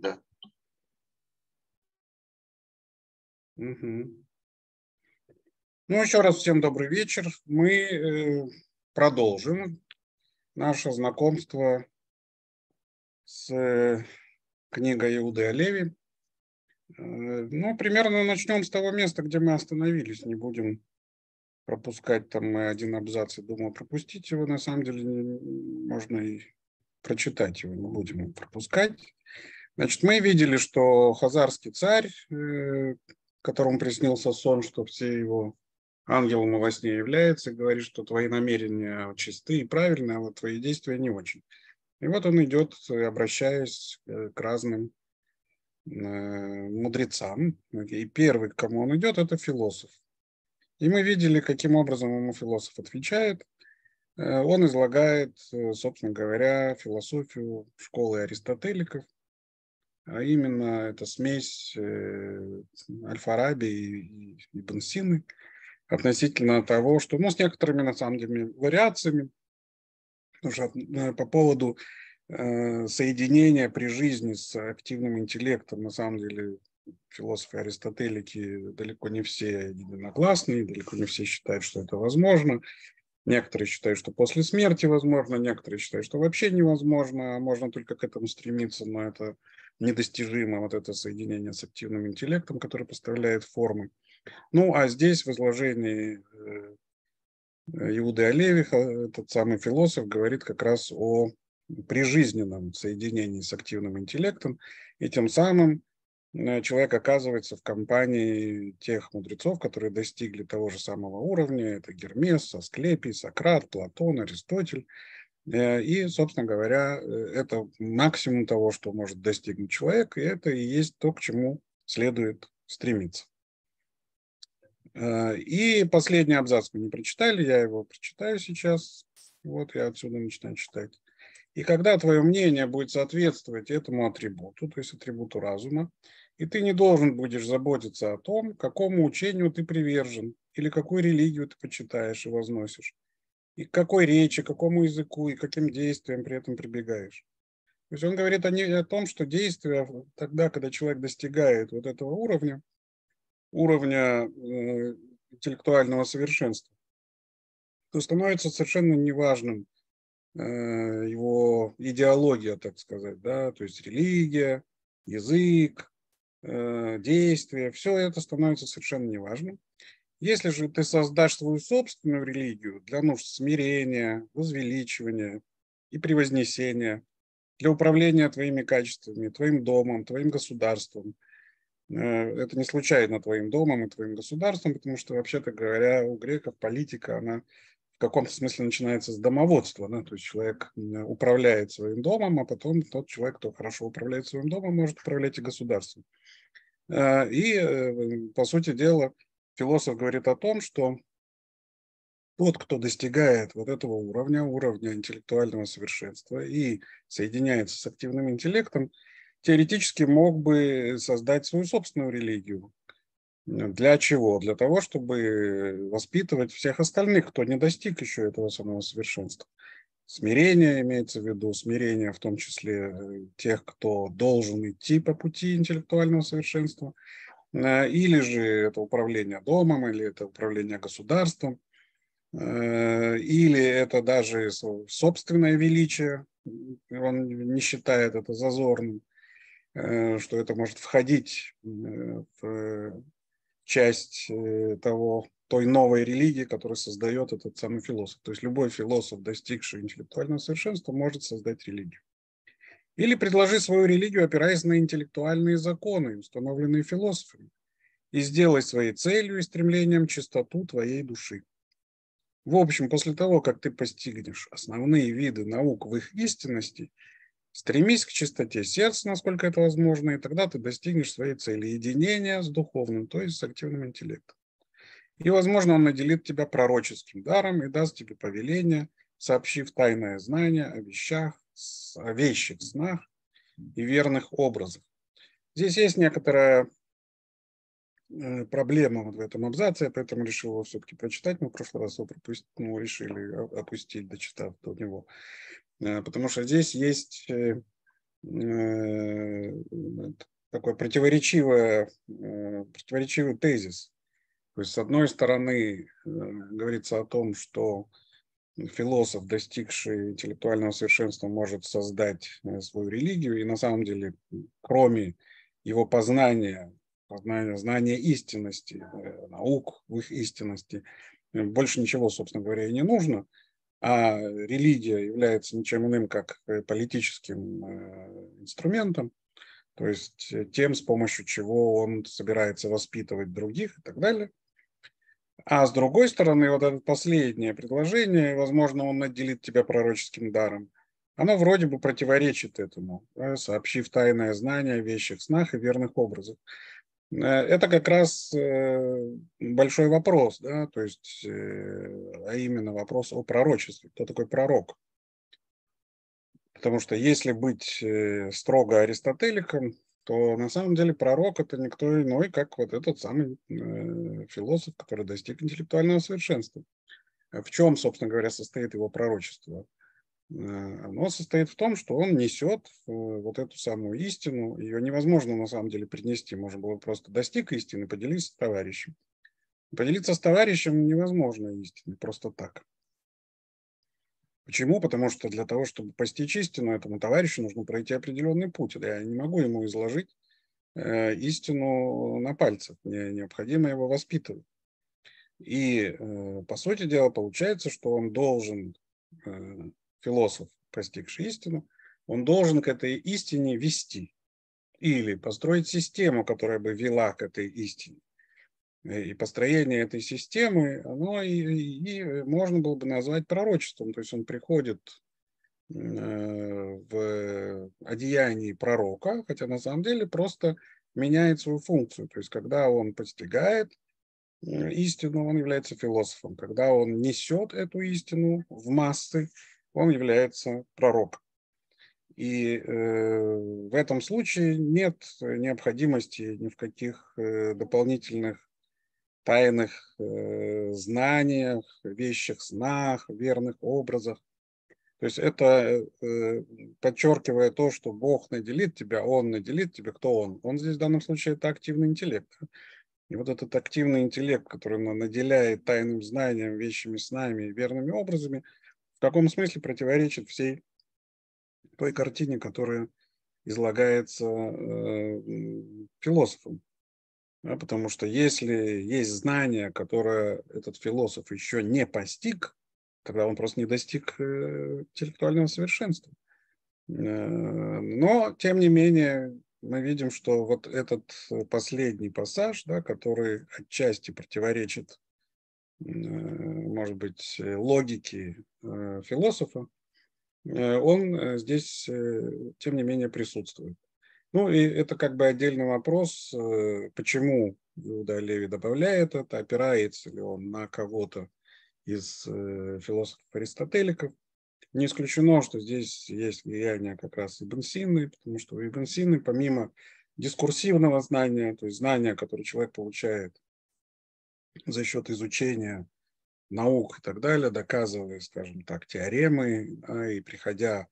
да. Угу. Ну, еще раз всем добрый вечер. Мы э, продолжим наше знакомство с э, книгой Иуды Олеви. Э, ну, примерно начнем с того места, где мы остановились. Не будем пропускать там мы один абзац и думаю пропустить его. На самом деле можно и прочитать его, не будем пропускать. Значит, мы видели, что хазарский царь, э, которому приснился сон, что все его ангелом во сне является, и говорит, что твои намерения чисты и правильные, а вот твои действия не очень. И вот он идет, обращаясь э, к разным э, мудрецам. И первый, к кому он идет, это философ. И мы видели, каким образом ему философ отвечает. Он излагает, собственно говоря, философию школы аристотеликов – а именно это смесь э, Аль-Фараби и, и Бенсины относительно того, что, ну, с некоторыми, на самом деле, вариациями, что, э, по поводу э, соединения при жизни с активным интеллектом, на самом деле, философы аристотелики далеко не все единогласны, далеко не все считают, что это возможно. Некоторые считают, что после смерти возможно, некоторые считают, что вообще невозможно, можно только к этому стремиться, но это недостижимо вот это соединение с активным интеллектом, который поставляет формы. Ну, а здесь в изложении э, Иуды Олевиха, этот самый философ, говорит как раз о прижизненном соединении с активным интеллектом, и тем самым э, человек оказывается в компании тех мудрецов, которые достигли того же самого уровня. Это Гермес, Асклепий, Сократ, Платон, Аристотель – Э, и, собственно говоря, э, это максимум того, что может достигнуть человек, и это и есть то, к чему следует стремиться. Э, и последний абзац мы не прочитали, я его прочитаю сейчас. Вот я отсюда начинаю читать. И когда твое мнение будет соответствовать этому атрибуту, то есть атрибуту разума, и ты не должен будешь заботиться о том, какому учению ты привержен или какую религию ты почитаешь и возносишь, и к какой речи, к какому языку и каким действиям при этом прибегаешь. То есть он говорит о, не, о том, что действия тогда, когда человек достигает вот этого уровня, уровня э, интеллектуального совершенства, то становится совершенно неважным э, его идеология, так сказать, да, то есть религия, язык, э, действия, все это становится совершенно неважным. Если же ты создашь свою собственную религию для нужд смирения, возвеличивания и превознесения, для управления твоими качествами, твоим домом, твоим государством, э, это не случайно твоим домом и твоим государством, потому что, вообще-то говоря, у греков политика, она в каком-то смысле начинается с домоводства. Да? То есть человек управляет своим домом, а потом тот человек, кто хорошо управляет своим домом, может управлять и государством. Э, и, э, по сути дела, философ говорит о том, что тот, кто достигает вот этого уровня, уровня интеллектуального совершенства и соединяется с активным интеллектом, теоретически мог бы создать свою собственную религию. Для чего? Для того, чтобы воспитывать всех остальных, кто не достиг еще этого самого совершенства. Смирение имеется в виду, смирение в том числе тех, кто должен идти по пути интеллектуального совершенства – Э, или же это управление домом, или это управление государством, э, или это даже собственное величие, он не считает это зазорным, э, что это может входить в часть того, той новой религии, которую создает этот самый философ. То есть любой философ, достигший интеллектуального совершенства, может создать религию. Или предложи свою религию, опираясь на интеллектуальные законы, установленные философами, и сделай своей целью и стремлением чистоту твоей души. В общем, после того, как ты постигнешь основные виды наук в их истинности, стремись к чистоте сердца, насколько это возможно, и тогда ты достигнешь своей цели единения с духовным, то есть с активным интеллектом. И, возможно, он наделит тебя пророческим даром и даст тебе повеление, сообщив тайное знание о вещах, о вещих снах и верных образах. Здесь есть некоторая э, проблема вот в этом абзаце, я поэтому решил его все-таки прочитать. Мы в прошлый раз его пропуст... ну, решили опустить, дочитав до него. Э, потому что здесь есть э, такой противоречивый, противоречивый тезис. То есть, с одной стороны, говорится о том, что философ, достигший интеллектуального совершенства, может создать э, свою религию. И на самом деле, кроме его познания, познания знания истинности, э, наук в их истинности, э, больше ничего, собственно говоря, и не нужно. А религия является ничем иным, как политическим инструментом, то есть тем, с помощью чего он собирается воспитывать других и так далее. А с другой стороны, вот это последнее предложение, возможно, он наделит тебя пророческим даром, оно вроде бы противоречит этому, да, сообщив тайное знание о вещих снах и верных образах. Э, это как раз э, большой вопрос, да, то есть, э, а именно вопрос о пророчестве. Кто такой пророк? Потому что если быть строго аристотеликом, что на самом деле пророк это никто иной, как вот этот самый э, философ, который достиг интеллектуального совершенства. В чем, собственно говоря, состоит его пророчество? Э, оно состоит в том, что он несет э, вот эту самую истину. Ее невозможно на самом деле принести. Можно было просто достиг истины, поделиться с товарищем. Поделиться с товарищем невозможно истины, просто так. Почему? Потому что для того, чтобы постичь истину, этому товарищу нужно пройти определенный путь. Я не могу ему изложить э, истину на пальцах. Мне необходимо его воспитывать. И, э, по сути дела, получается, что он должен, э, философ, постигший истину, он должен к этой истине вести или построить систему, которая бы вела к этой истине. Э, и построение этой системы, оно и, и э, можно было бы назвать пророчеством. То есть он приходит э, в одеянии пророка, хотя на самом деле просто меняет свою функцию. То есть когда он постигает истину, он является философом. Когда он несет эту истину в массы, он является пророком. И э, в этом случае нет необходимости ни в каких э, дополнительных тайных э, знаниях, вещих снах, верных образах. То есть это э, подчеркивая то, что Бог наделит тебя, Он наделит тебя, кто Он? Он здесь в данном случае это активный интеллект. И вот этот активный интеллект, который наделяет тайным знанием, вещами снами и верными образами, в каком смысле противоречит всей той картине, которая излагается э, философом. Да, потому что если есть знание, которое этот философ еще не постиг, тогда он просто не достиг э, интеллектуального совершенства. Э, но, тем не менее, мы видим, что вот этот э, последний пассаж, да, который отчасти противоречит, может быть, логике философа, он здесь, тем не менее, присутствует. Ну, и это как бы отдельный вопрос, э, почему Иуда Леви добавляет это, опирается ли он на кого-то из э, философов-аристотеликов. Не исключено, что здесь есть влияние как раз Ибн Сины, потому что у Ибн Сины, помимо дискурсивного знания, то есть знания, которое человек получает за счет изучения наук и так далее, доказывая, скажем так, теоремы и приходя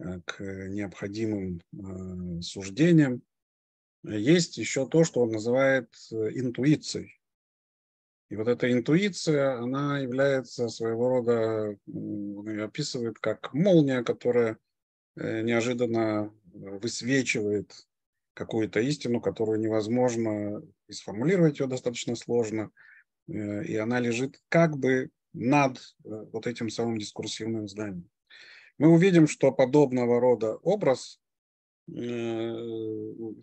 Э, к необходимым э, суждениям. Есть еще то, что он называет э, интуицией. И вот эта интуиция, она является своего рода, он ее описывает как молния, которая неожиданно высвечивает какую-то истину, которую невозможно и сформулировать ее достаточно сложно. И она лежит как бы над вот этим самым дискурсивным зданием мы увидим, что подобного рода образ э,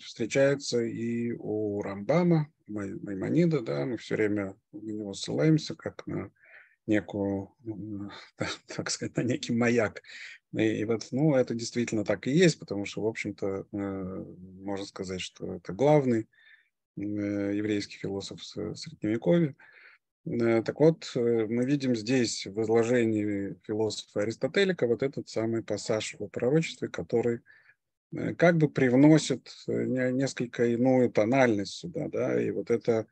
встречается и у Рамбама, Маймонида, да, мы все время на него ссылаемся как на некую, э, так сказать, на некий маяк. И, вот, ну, это действительно так и есть, потому что, в общем-то, э, можно сказать, что это главный еврейский философ Средневековья – Э, так вот, э, мы видим здесь в изложении философа Аристотелика вот этот самый пассаж о пророчестве, который э, как бы привносит несколько иную тональность сюда, да, и вот это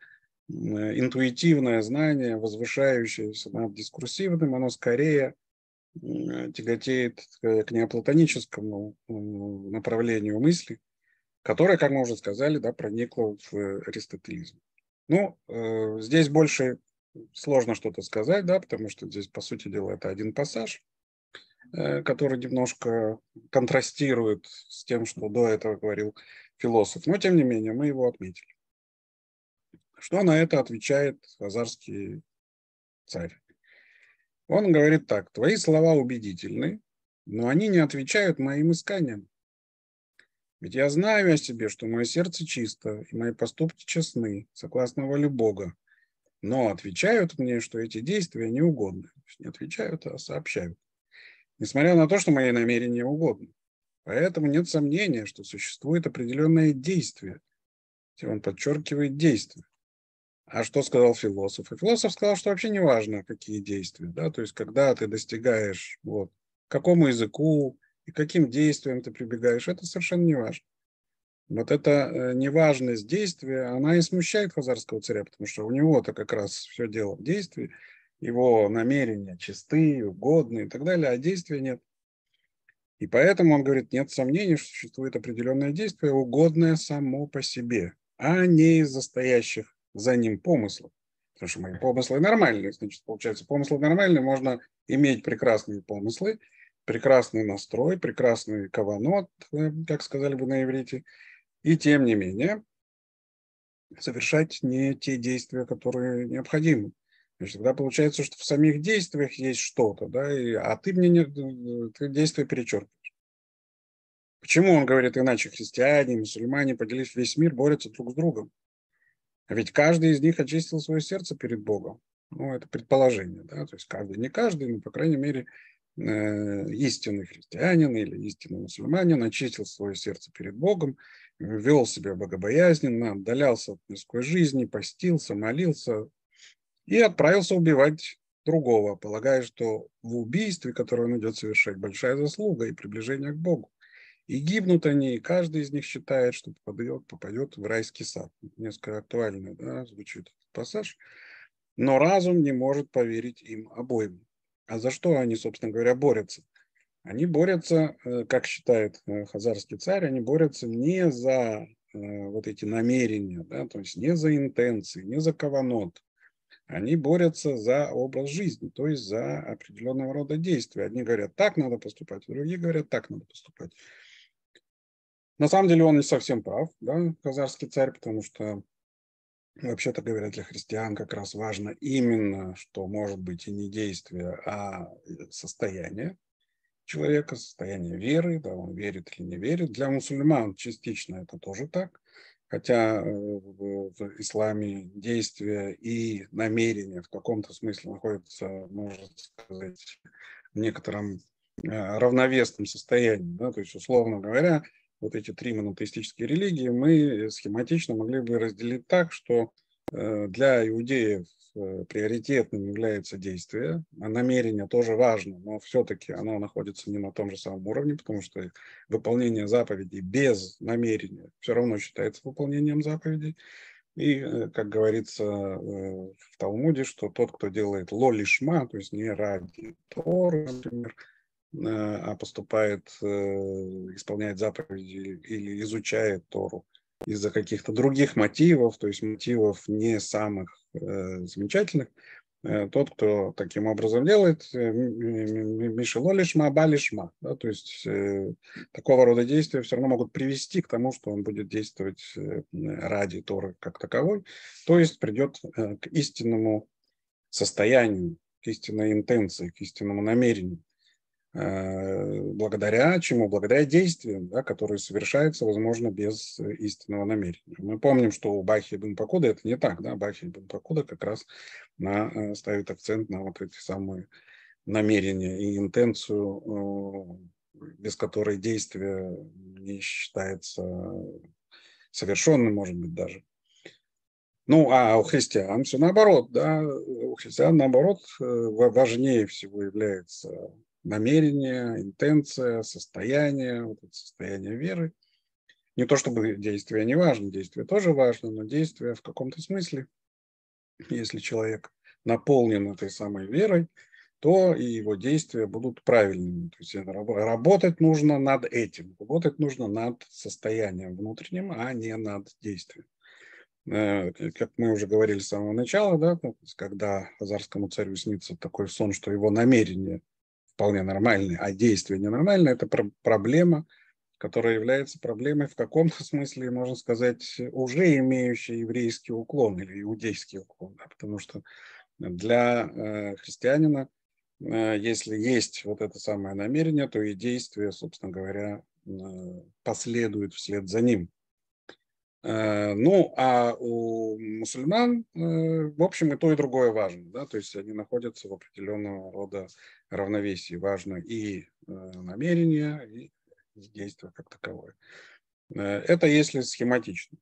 интуитивное знание, возвышающееся над дискурсивным, оно скорее тяготеет к неоплатоническому направлению мысли, которое, как мы уже сказали, да, проникло в аристотелизм. Ну, здесь больше сложно что-то сказать, да, потому что здесь, по сути дела, это один пассаж, э, который немножко контрастирует с тем, что до этого говорил философ. Но, тем не менее, мы его отметили. Что на это отвечает азарский царь? Он говорит так, твои слова убедительны, но они не отвечают моим исканиям. Ведь я знаю о себе, что мое сердце чисто, и мои поступки честны, согласно воле Бога но отвечают мне, что эти действия не угодны. Не отвечают, а сообщают. Несмотря на то, что мои намерения угодны. Поэтому нет сомнения, что существует определенное действие. Он подчеркивает действие. А что сказал философ? И философ сказал, что вообще не важно, какие действия. Да? То есть, когда ты достигаешь, вот, какому языку и каким действиям ты прибегаешь, это совершенно не важно. Вот эта э, неважность действия, она и смущает хазарского царя, потому что у него-то как раз все дело в действии, его намерения чистые, угодные и так далее, а действия нет. И поэтому он говорит, нет сомнений, что существует определенное действие, угодное само по себе, а не из-за стоящих за ним помыслов. Потому что мои помыслы нормальные. Значит, получается, помыслы нормальные, можно иметь прекрасные помыслы, прекрасный настрой, прекрасный каванот, э, как сказали бы на иврите, и тем не менее совершать не те действия, которые необходимы. Значит, тогда получается, что в самих действиях есть что-то, да, и, а ты мне не, ты действия перечеркиваешь. Почему он говорит иначе? Христиане, мусульмане, поделись весь мир, борются друг с другом. А ведь каждый из них очистил свое сердце перед Богом. Ну, это предположение, да, то есть каждый, не каждый, но, по крайней мере, э, истинный христианин или истинный мусульманин очистил свое сердце перед Богом вел себя богобоязненно, отдалялся от мирской жизни, постился, молился и отправился убивать другого, полагая, что в убийстве, которое он идет совершать, большая заслуга и приближение к Богу. И гибнут они, и каждый из них считает, что попадет, попадет в райский сад. Несколько актуально да, звучит этот пассаж. Но разум не может поверить им обоим. А за что они, собственно говоря, борются? Они борются, э, как считает э, хазарский царь, они борются не за э, вот эти намерения, да, то есть не за интенции, не за каванот. Они борются за образ жизни, то есть за определенного рода действия. Одни говорят, так надо поступать, а другие говорят, так надо поступать. На самом деле он не совсем прав, да, казарский царь, потому что, вообще-то говоря, для христиан как раз важно именно, что может быть и не действие, а состояние человека, состояние веры, да, он верит или не верит. Для мусульман частично это тоже так, хотя э, в исламе действия и намерения в каком-то смысле находятся, можно сказать, в некотором э, равновесном состоянии. Да? То есть, условно говоря, вот эти три монотеистические религии мы схематично могли бы разделить так, что Э, для иудеев э, приоритетным является действие, а намерение тоже важно, но все-таки оно находится не на том же самом уровне, потому что выполнение заповедей без намерения все равно считается выполнением заповедей. И, э, как говорится в Талмуде, что тот, кто делает лолишма, то есть не ради Торы, например, а поступает, исполняет заповеди или изучает Тору, из-за каких-то других мотивов, то есть мотивов не самых э, замечательных, э, тот, кто таким образом делает, э, мишелолишма, балишма, да, то есть э, такого рода действия все равно могут привести к тому, что он будет действовать э, ради Торы как таковой, то есть придет э, к истинному состоянию, к истинной интенции, к истинному намерению. Э, благодаря чему? Благодаря действиям, да, которые совершаются, возможно, без э, истинного намерения. Мы помним, что у Бахи и Бенпакуда это не так. Да? Бахи и Бенпакуда как раз на, э, ставит акцент на вот эти самые намерения и интенцию, без которой действие не считается совершенным, может быть, даже. Ну, а у христиан все наоборот, да, у христиан наоборот важнее всего является намерение, интенция, состояние, вот это состояние веры. Не то чтобы действие не важно, действие тоже важно, но действие в каком-то смысле, если человек наполнен этой самой верой, то и его действия будут правильными. То есть работать нужно над этим, работать нужно над состоянием внутренним, а не над действием. Э, как мы уже говорили с самого начала, да, когда Азарскому царю снится такой сон, что его намерение – вполне нормальные, а действия ненормальные, это про- проблема, которая является проблемой в каком-то смысле, можно сказать, уже имеющей еврейский уклон или иудейский уклон, да, потому что для э, христианина, э, если есть вот это самое намерение, то и действие, собственно говоря, э, последует вслед за ним. Э, ну, а у мусульман, э, в общем, и то, и другое важно. Да? То есть они находятся в определенного рода равновесии важно и э, намерение, и действие как таковое. Э, это если схематично.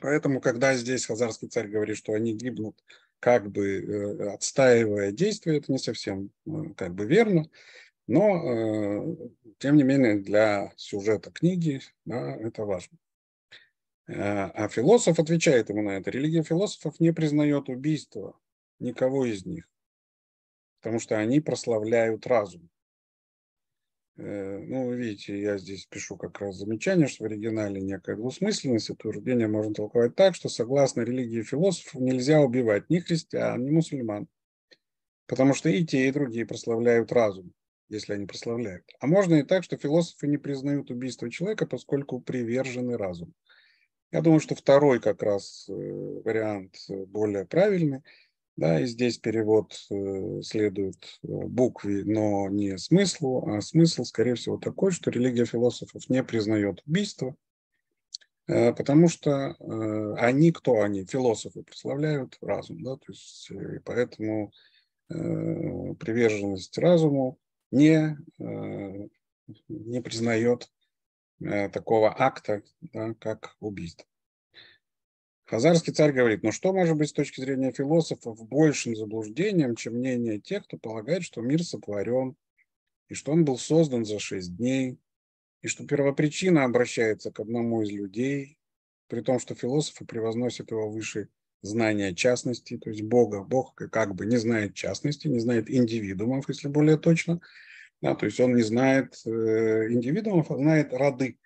Поэтому, когда здесь хазарский царь говорит, что они гибнут, как бы э, отстаивая действия, это не совсем как бы верно. Но, тем не менее, для сюжета книги да, это важно. А философ отвечает ему на это. Религия философов не признает убийства никого из них потому что они прославляют разум. Э, ну, видите, я здесь пишу как раз замечание, что в оригинале некая двусмысленность. Это утверждение можно толковать так, что согласно религии философов нельзя убивать ни христиан, ни мусульман, потому что и те, и другие прославляют разум, если они прославляют. А можно и так, что философы не признают убийство человека, поскольку привержены разуму. Я думаю, что второй как раз э, вариант э, более правильный – да, и здесь перевод э, следует э, букве, но не смыслу, а смысл, скорее всего, такой, что религия философов не признает убийство, э, потому что они, кто они, философы, прославляют разум, да, то есть, и поэтому приверженность разуму не, не признает такого акта, да, как убийство. Хазарский царь говорит, "Но «Ну что может быть с точки зрения философов большим заблуждением, чем мнение тех, кто полагает, что мир сотворен, и что он был создан за шесть дней, и что первопричина обращается к одному из людей, при том, что философы превозносят его выше знания частности, то есть Бога. Бог как бы не знает частности, не знает индивидуумов, если более точно. Да, то есть он не знает э, индивидуумов, а знает роды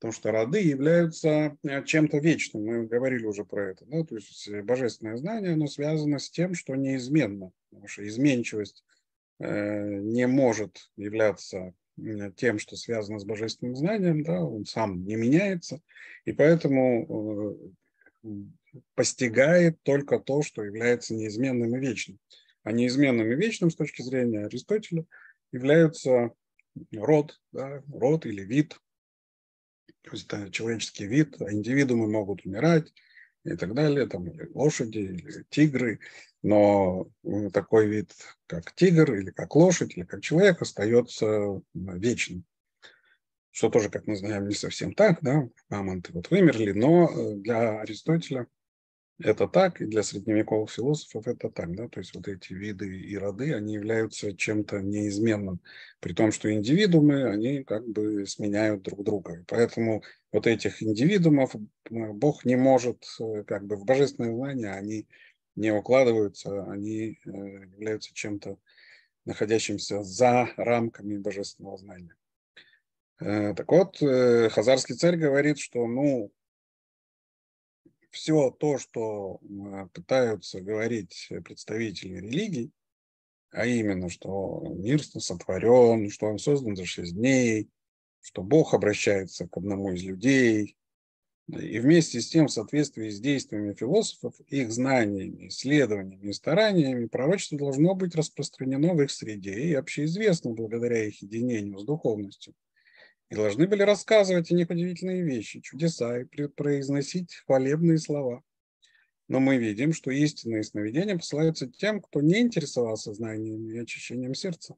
потому что роды являются э, чем-то вечным, мы говорили уже про это. Да? То есть э, божественное знание, оно связано с тем, что неизменно, потому что изменчивость э, не может являться тем, что связано с божественным знанием, да, он сам не меняется, и поэтому постигает только то, что является неизменным и вечным. А неизменным и вечным с точки зрения Аристотеля являются род, да, род или вид, то есть это человеческий вид, а индивидуумы могут умирать и так далее, там лошади, тигры, но э, такой вид, как тигр, или как лошадь, или как человек, остается вечным. Что тоже, как мы знаем, не совсем так, да, мамонты вот вымерли, но э, для Аристотеля – это так, и для средневековых философов это так, да, то есть вот эти виды и роды, они являются чем-то неизменным, при том, что индивидуумы, они как бы сменяют друг друга, и поэтому вот этих индивидуумов Бог не может, э, как бы в божественное знание они не укладываются, они э, являются чем-то находящимся за рамками божественного знания. Э, так вот, хазарский царь говорит, что, ну, все то, что э, пытаются говорить представители религий, а именно, что мир сотворен, что он создан за шесть дней, что Бог обращается к одному из людей, и вместе с тем, в соответствии с действиями философов, их знаниями, исследованиями и стараниями, пророчество должно быть распространено в их среде и общеизвестно благодаря их единению с духовностью – и должны были рассказывать о них удивительные вещи, чудеса и произносить хвалебные слова. Но мы видим, что истинные сновидения посылаются тем, кто не интересовался знаниями и очищением сердца.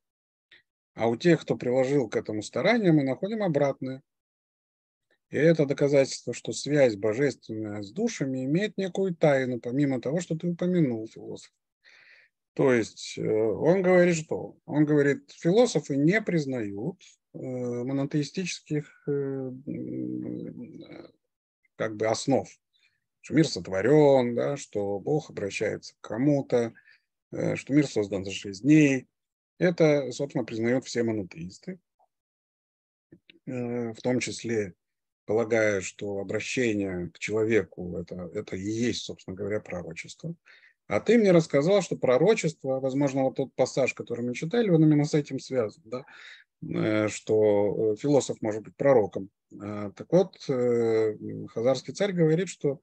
А у тех, кто приложил к этому старание, мы находим обратное. И это доказательство, что связь божественная с душами имеет некую тайну, помимо того, что ты упомянул, философ. То есть э, он говорит что? Он говорит, философы не признают Э, монотеистических э, как бы основ, что мир сотворен, да, что Бог обращается к кому-то, э, что мир создан за шесть дней. Это, собственно, признают все монотеисты, в том числе полагая, что обращение к человеку это, это и есть, собственно говоря, пророчество. А ты мне рассказал, что пророчество, возможно, вот тот пассаж, который мы читали, он именно с этим связан. Да? Э, что э, философ может быть пророком. А, так вот, э, хазарский царь говорит, что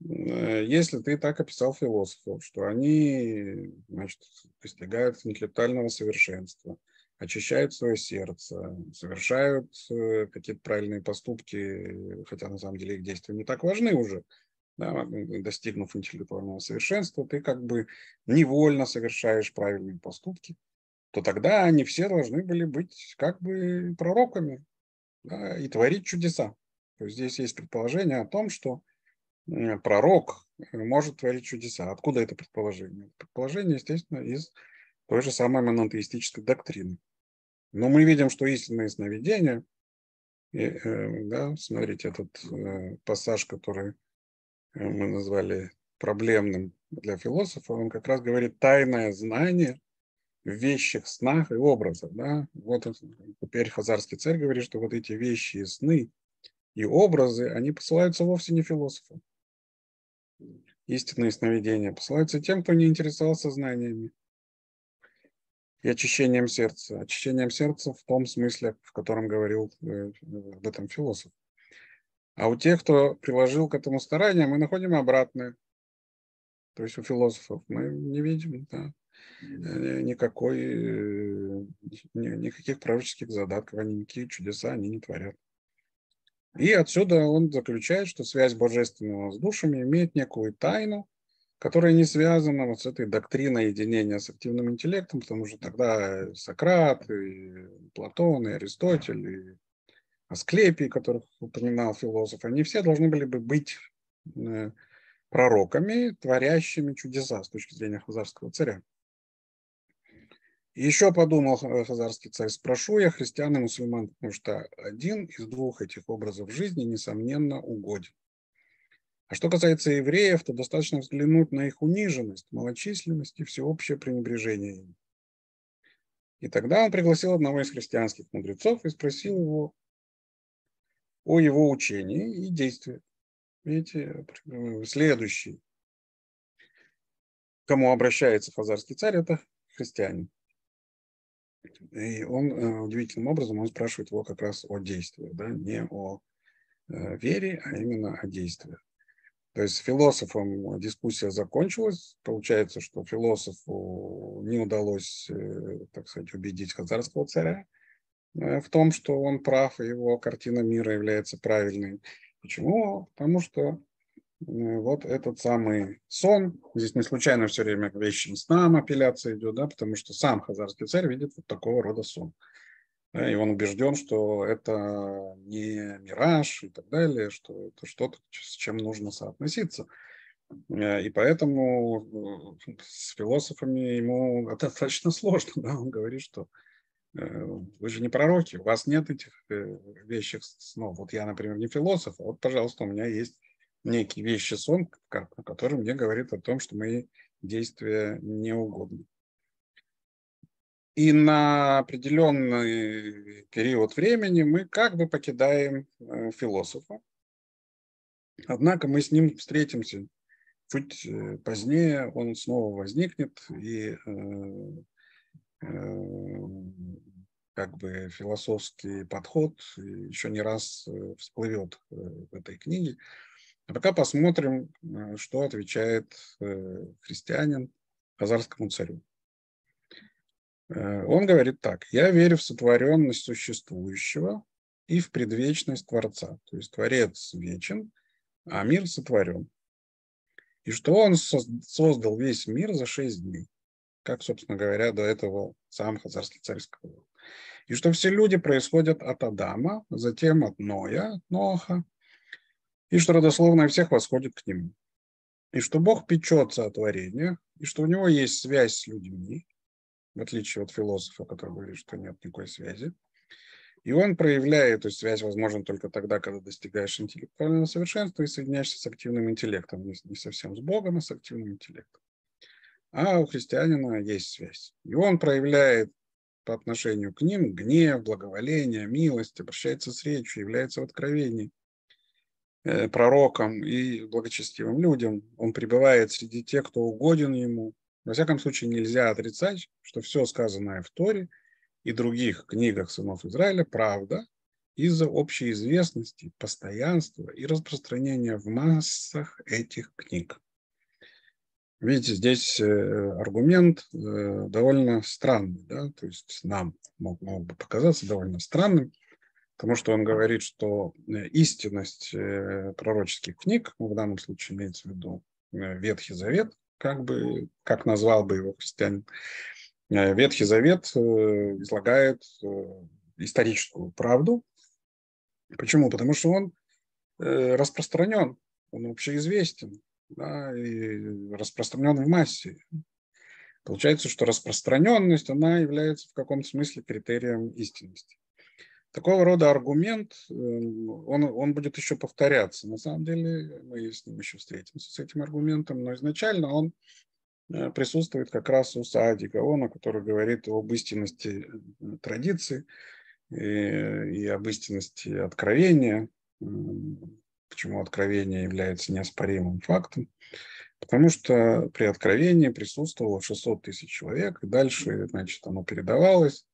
если ты так описал философов, что они значит, достигают интеллектуального совершенства, очищают свое сердце, совершают какие-то правильные поступки, хотя на самом деле их действия не так важны уже, да, достигнув интеллектуального совершенства, ты как бы невольно совершаешь правильные поступки – то тогда они все должны были быть как бы пророками да, и творить чудеса. То есть здесь есть предположение о том, что пророк э, может творить чудеса. Откуда это предположение? Предположение, естественно, из той же самой монотеистической доктрины. Но мы видим, что истинные сновидения, и, э, да, смотрите, этот э, пассаж, который э, мы назвали проблемным для философа, он как раз говорит тайное знание вещих снах и образах. Да? Вот теперь Хазарский царь говорит, что вот эти вещи и сны и образы, они посылаются вовсе не философам. Истинные сновидения посылаются тем, кто не интересовался знаниями и очищением сердца. Очищением сердца в том смысле, в котором говорил э, об этом философ. А у тех, кто приложил к этому старания, мы находим обратное. То есть у философов мы не видим, да, Э, никакой, э, никаких пророческих задатков, они никакие чудеса они не творят. И отсюда он заключает, что связь божественного с душами имеет некую тайну, которая не связана вот с этой доктриной единения с активным интеллектом, потому что тогда Сократ, и Платон, и Аристотель, и Асклепий, которых упоминал философ, они все должны были бы быть э, пророками, творящими чудеса с точки зрения хазарского царя. Еще подумал э, хазарский царь, спрошу я христиан и мусульман, потому что один из двух этих образов жизни, несомненно, угоден. А что касается евреев, то достаточно взглянуть на их униженность, малочисленность и всеобщее пренебрежение им. И тогда он пригласил одного из христианских мудрецов и спросил его о его учении и действиях. Видите, э, следующий, к кому обращается фазарский царь, это христианин. И он э, удивительным образом он спрашивает его как раз о действии, да, не о э, вере, а именно о действиях. То есть с философом дискуссия закончилась. Получается, что философу не удалось, э, так сказать, убедить хазарского царя в том, что он прав, и его картина мира является правильной. Почему? Потому что Э, вот этот самый сон. Здесь не случайно все время к вещим снам апелляция идет, да, потому что сам хазарский царь видит вот такого рода сон. Да, и он убежден, что это не мираж и так далее, что это что-то, с чем нужно соотноситься. Э, и поэтому э, с философами ему достаточно сложно. Да? Он говорит, что вы же не пророки, у вас нет этих вещих снов. Вот я, например, не философ, а вот, пожалуйста, у меня есть некий вещи сон, который мне говорит о том, что мои действия неугодны. И на определенный период времени мы как бы покидаем э, философа. Однако мы с ним встретимся чуть э, позднее, он снова возникнет, и э, как бы философский подход еще не раз всплывет в этой книге. А пока посмотрим, э, что отвечает э, христианин хазарскому царю. Э, он говорит так. «Я верю в сотворенность существующего и в предвечность Творца». То есть Творец вечен, а мир сотворен. И что он создал весь мир за шесть дней, как, собственно говоря, до этого сам хазарский царь сказал. И что все люди происходят от Адама, затем от Ноя, Ноха, и что родословная всех восходит к нему, и что Бог печется о творении, и что у него есть связь с людьми, в отличие от философа, который говорит, что нет никакой связи. И он проявляет эту связь, возможно, только тогда, когда достигаешь интеллектуального совершенства и соединяешься с активным интеллектом. Не совсем с Богом, а с активным интеллектом. А у христианина есть связь. И он проявляет по отношению к ним гнев, благоволение, милость, обращается с речью, является в откровении – Э, пророкам и благочестивым людям. Он пребывает среди тех, кто угоден ему. Во всяком случае, нельзя отрицать, что все сказанное в Торе и других книгах сынов Израиля – правда из-за общей известности, постоянства и распространения в массах этих книг. Видите, здесь э, аргумент э, довольно странный, да, то есть нам мог, мог бы показаться довольно странным, потому что он говорит, что э, истинность э, пророческих книг, ну, в данном случае имеется в виду э, Ветхий Завет, как бы, как назвал бы его христианин, Ветхий Завет излагает историческую правду. Почему? Потому что он распространен, он общеизвестен да, и распространен в массе. Получается, что распространенность, она является в каком-то смысле критерием истинности. Такого рода аргумент, эм, он, он будет еще повторяться. На самом деле мы с ним еще встретимся, с этим аргументом, но изначально он э, присутствует как раз у Саади Гаона, который говорит об истинности э, традиции и, э, и об истинности откровения, эм, почему откровение является неоспоримым фактом, потому что при откровении присутствовало 600 тысяч человек, и дальше значит, оно передавалось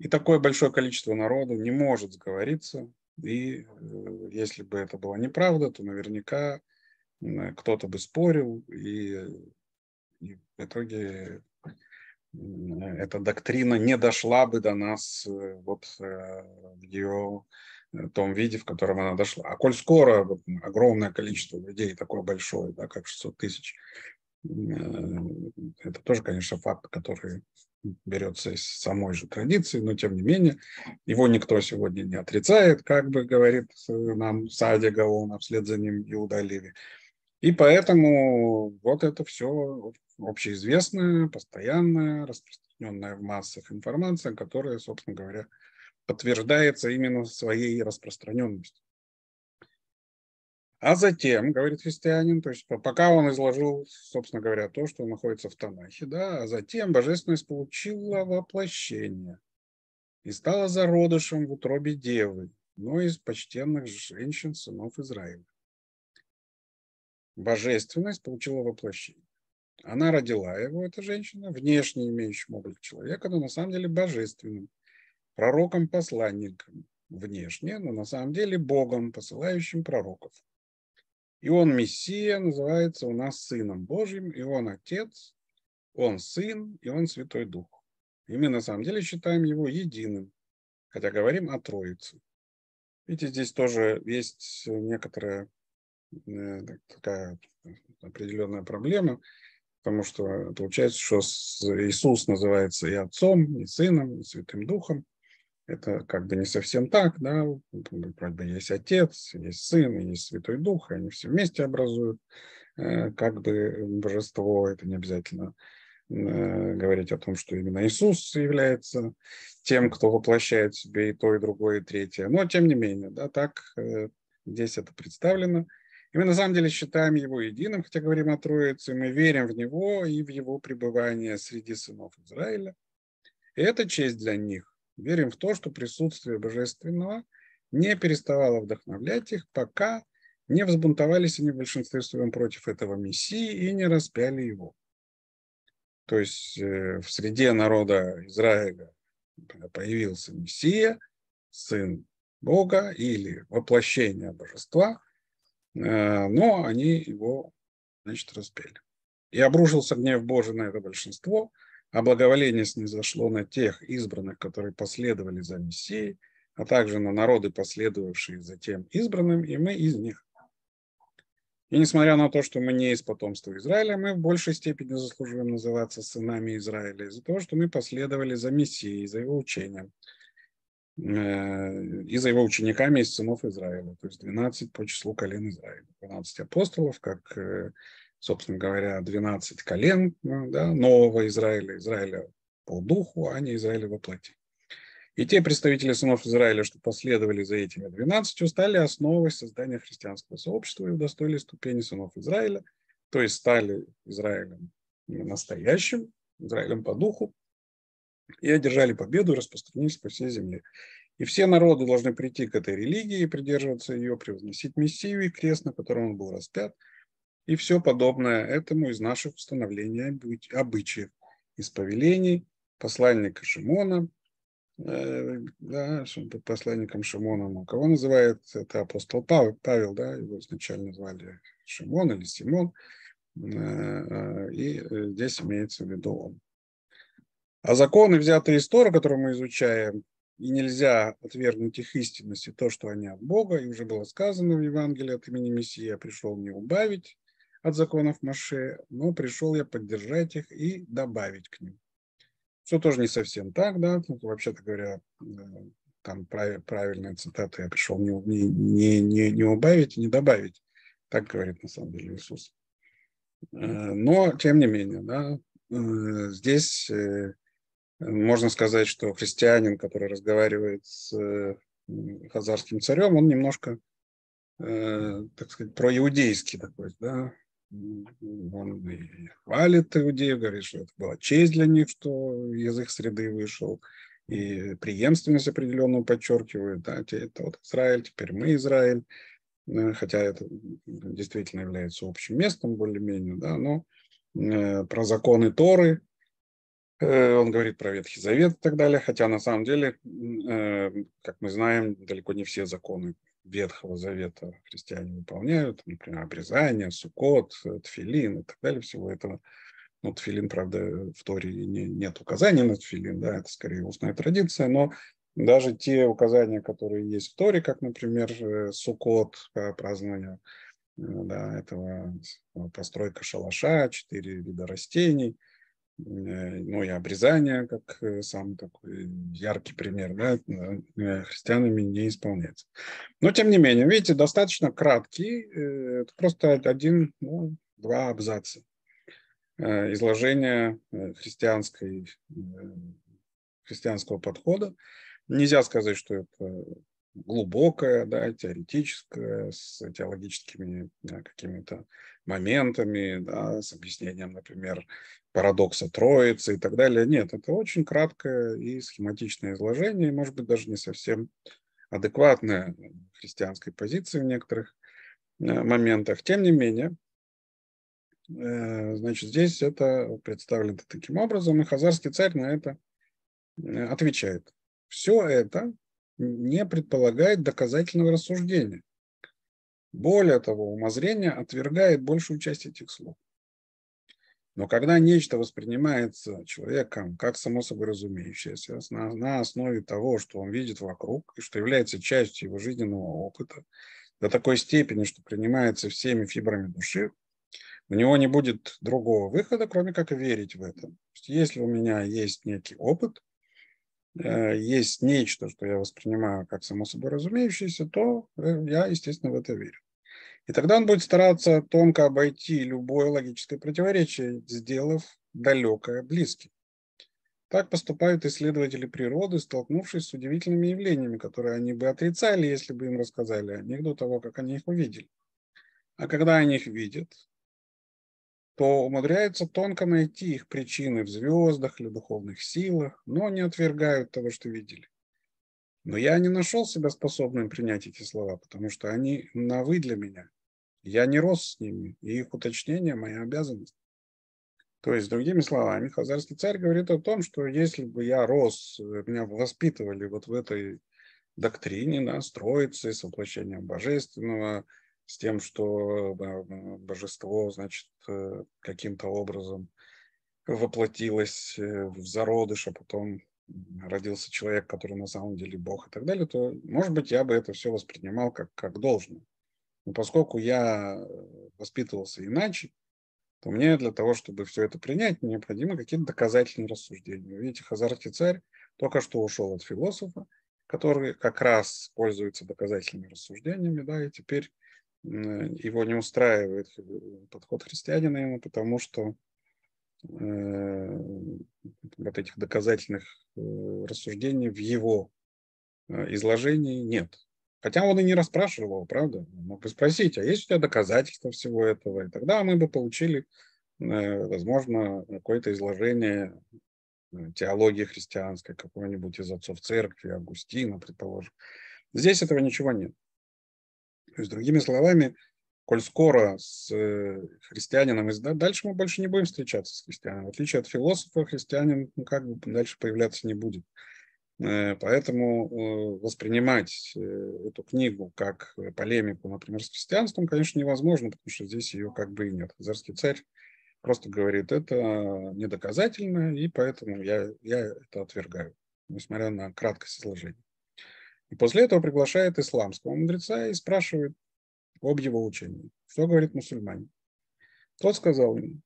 и такое большое количество народу не может сговориться. И э, если бы это была неправда, то наверняка кто-то бы спорил, и, э, и в итоге эта доктрина не дошла бы до нас э, вот в ее том виде, в котором она дошла. А коль скоро огромное количество людей, такое большое, да, как 600 тысяч, это тоже, конечно, факт, который берется из самой же традиции, но тем не менее его никто сегодня не отрицает, как бы говорит нам Садя Гаон, вслед за ним Иуда Леви. И поэтому вот это все общеизвестная, постоянная, распространенная в массах информация, которая, собственно говоря, подтверждается именно своей распространенностью. А затем, говорит христианин, то есть пока он изложил, собственно говоря, то, что находится в Танахе, да, а затем божественность получила воплощение и стала зародышем в утробе девы, но из почтенных женщин сынов Израиля. Божественность получила воплощение. Она родила его, эта женщина, внешне имеющим облик человека, но на самом деле божественным, пророком-посланником, внешне, но на самом деле Богом, посылающим пророков. И он Мессия называется у нас Сыном Божьим, и он Отец, он Сын, и он Святой Дух. И мы на самом деле считаем его единым, хотя говорим о Троице. Видите, здесь тоже есть некоторая э, такая определенная проблема, потому что получается, что Иисус называется и Отцом, и Сыном, и Святым Духом – это как бы не совсем так, да, вроде ну, бы есть отец, есть сын, есть Святой Дух, и они все вместе образуют э, как бы э, божество, это не обязательно э, говорить о том, что именно Иисус является тем, кто воплощает в себе и то, и другое, и третье. Но, тем не менее, да, так здесь это представлено. И мы на самом деле считаем его единым, хотя говорим о Троице, мы верим в него и в его пребывание среди сынов Израиля. И это честь для них, верим в то, что присутствие Божественного не переставало вдохновлять их, пока не взбунтовались они в большинстве своем против этого Мессии и не распяли его. То есть э, в среде народа Израиля появился Мессия, Сын Бога или воплощение Божества, э, но они его, значит, распяли. И обрушился гнев Божий на это большинство – а благоволение снизошло на тех избранных, которые последовали за Мессией, а также на народы, последовавшие за тем избранным, и мы из них. И несмотря на то, что мы не из потомства Израиля, мы в большей степени заслуживаем называться сынами Израиля из-за того, что мы последовали за Мессией, за его учением э, и за его учениками из сынов Израиля, то есть 12 по числу колен Израиля, 12 апостолов, как э, собственно говоря, 12 колен ну, да, нового Израиля, Израиля по духу, а не Израиля во плоти. И те представители сынов Израиля, что последовали за этими 12, стали основой создания христианского сообщества и удостоили ступени сынов Израиля, то есть стали Израилем настоящим, Израилем по духу, и одержали победу и распространились по всей земле. И все народы должны прийти к этой религии и придерживаться ее, превозносить Мессию и крест, на котором он был распят – и все подобное этому из наших установлений обычаев, из повелений посланника Шимона, э, да, посланником Шимона, ну, кого называет, это апостол Павел, Павел, да, его изначально звали Шимон или Симон, э, э, и здесь имеется в виду он. А законы, взятые из Тора, которые мы изучаем, и нельзя отвергнуть их истинности, то, что они от Бога, и уже было сказано в Евангелии от имени Мессия пришел не убавить, от законов Маше, но пришел я поддержать их и добавить к ним. Все тоже не совсем так, да, ну, вообще-то говоря, э, там прав, правильная цитата, я пришел не, не, не, не убавить, не добавить. Так говорит на самом деле Иисус. Э, но, тем не менее, да, э, здесь можно сказать, что христианин, который разговаривает с хазарским царем, он немножко, так сказать, проиудейский такой, да, он и хвалит иудеев, говорит, что это была честь для них, что из их среды вышел, и преемственность определенную подчеркивает, да, это вот Израиль, теперь мы Израиль, э, хотя это действительно является общим местом более-менее, да, но э, про законы Торы, э, он говорит про Ветхий Завет и так далее, хотя на самом деле, как мы знаем, далеко не все законы Ветхого Завета христиане выполняют, например, обрезание, сукот, тфилин и так далее, всего этого. Ну, тфилин, правда, в Торе не, нет указаний на тфилин, да, это скорее устная традиция, но даже те указания, которые есть в Торе, как, например, э, сукот, э, празднование э, да, этого постройка шалаша, четыре вида растений – ну и э, обрезание, как э, сам такой яркий пример, да, э, христианами не исполняется. Но тем не менее, видите, достаточно краткий, это просто один, ну, два абзаца изложения христианской, христианского подхода. Нельзя сказать, что это глубокое, да, теоретическое, с теологическими да, какими-то моментами, да, с объяснением, например, парадокса троицы и так далее. Нет, это очень краткое и схематичное изложение, и, может быть, даже не совсем адекватное христианской позиции в некоторых э, моментах. Тем не менее, э, значит, здесь это представлено таким образом, и хазарский царь на это э, отвечает. Все это не предполагает доказательного рассуждения. Более того, умозрение отвергает большую часть этих слов. Но когда нечто воспринимается человеком как само собой разумеющееся, на, основе того, что он видит вокруг, и что является частью его жизненного опыта, до такой степени, что принимается всеми фибрами души, у него не будет другого выхода, кроме как верить в это. Если у меня есть некий опыт, Э, есть нечто, что я воспринимаю как само собой разумеющееся, то э, я, естественно, в это верю. И тогда он будет стараться тонко обойти любое логическое противоречие, сделав далекое близким. Так поступают исследователи природы, столкнувшись с удивительными явлениями, которые они бы отрицали, если бы им рассказали о них до того, как они их увидели. А когда они их видят, то умудряются тонко найти их причины в звездах или духовных силах, но не отвергают того, что видели. Но я не нашел себя способным принять эти слова, потому что они навы для меня. Я не рос с ними, и их уточнение – моя обязанность. То есть, другими словами, хазарский царь говорит о том, что если бы я рос, меня воспитывали вот в этой доктрине, да, строится с воплощением божественного, с тем, что божество, значит, э, каким-то образом воплотилось э, в зародыш, а потом родился человек, который на самом деле Бог и так далее, то, может быть, я бы это все воспринимал как, как должное. Но поскольку я э, воспитывался иначе, то мне для того, чтобы все это принять, необходимы какие-то доказательные рассуждения. Видите, хазарский царь только что ушел от философа, который как раз пользуется доказательными рассуждениями, да, и теперь Э, его не устраивает э, подход христианина ему, потому что э, вот этих доказательных рассуждений в его изложении нет. Хотя он и не расспрашивал его, правда? Он мог бы спросить, а есть у тебя доказательства всего этого? И тогда мы бы получили, возможно, какое-то изложение теологии христианской, какого-нибудь из отцов церкви, Августина, предположим. Здесь этого ничего нет. То есть, другими словами, коль скоро с э, христианином, дальше мы больше не будем встречаться с христианином. В отличие от философа, христианин ну, как бы дальше появляться не будет. Э, поэтому э, воспринимать эту книгу как полемику, например, с христианством, конечно, невозможно, потому что здесь ее как бы и нет. Зарский царь просто говорит, это недоказательно, и поэтому я, я это отвергаю, несмотря на краткость изложения. И после этого приглашает исламского мудреца и спрашивает об его учении. Что говорит мусульманин? Тот сказал ему,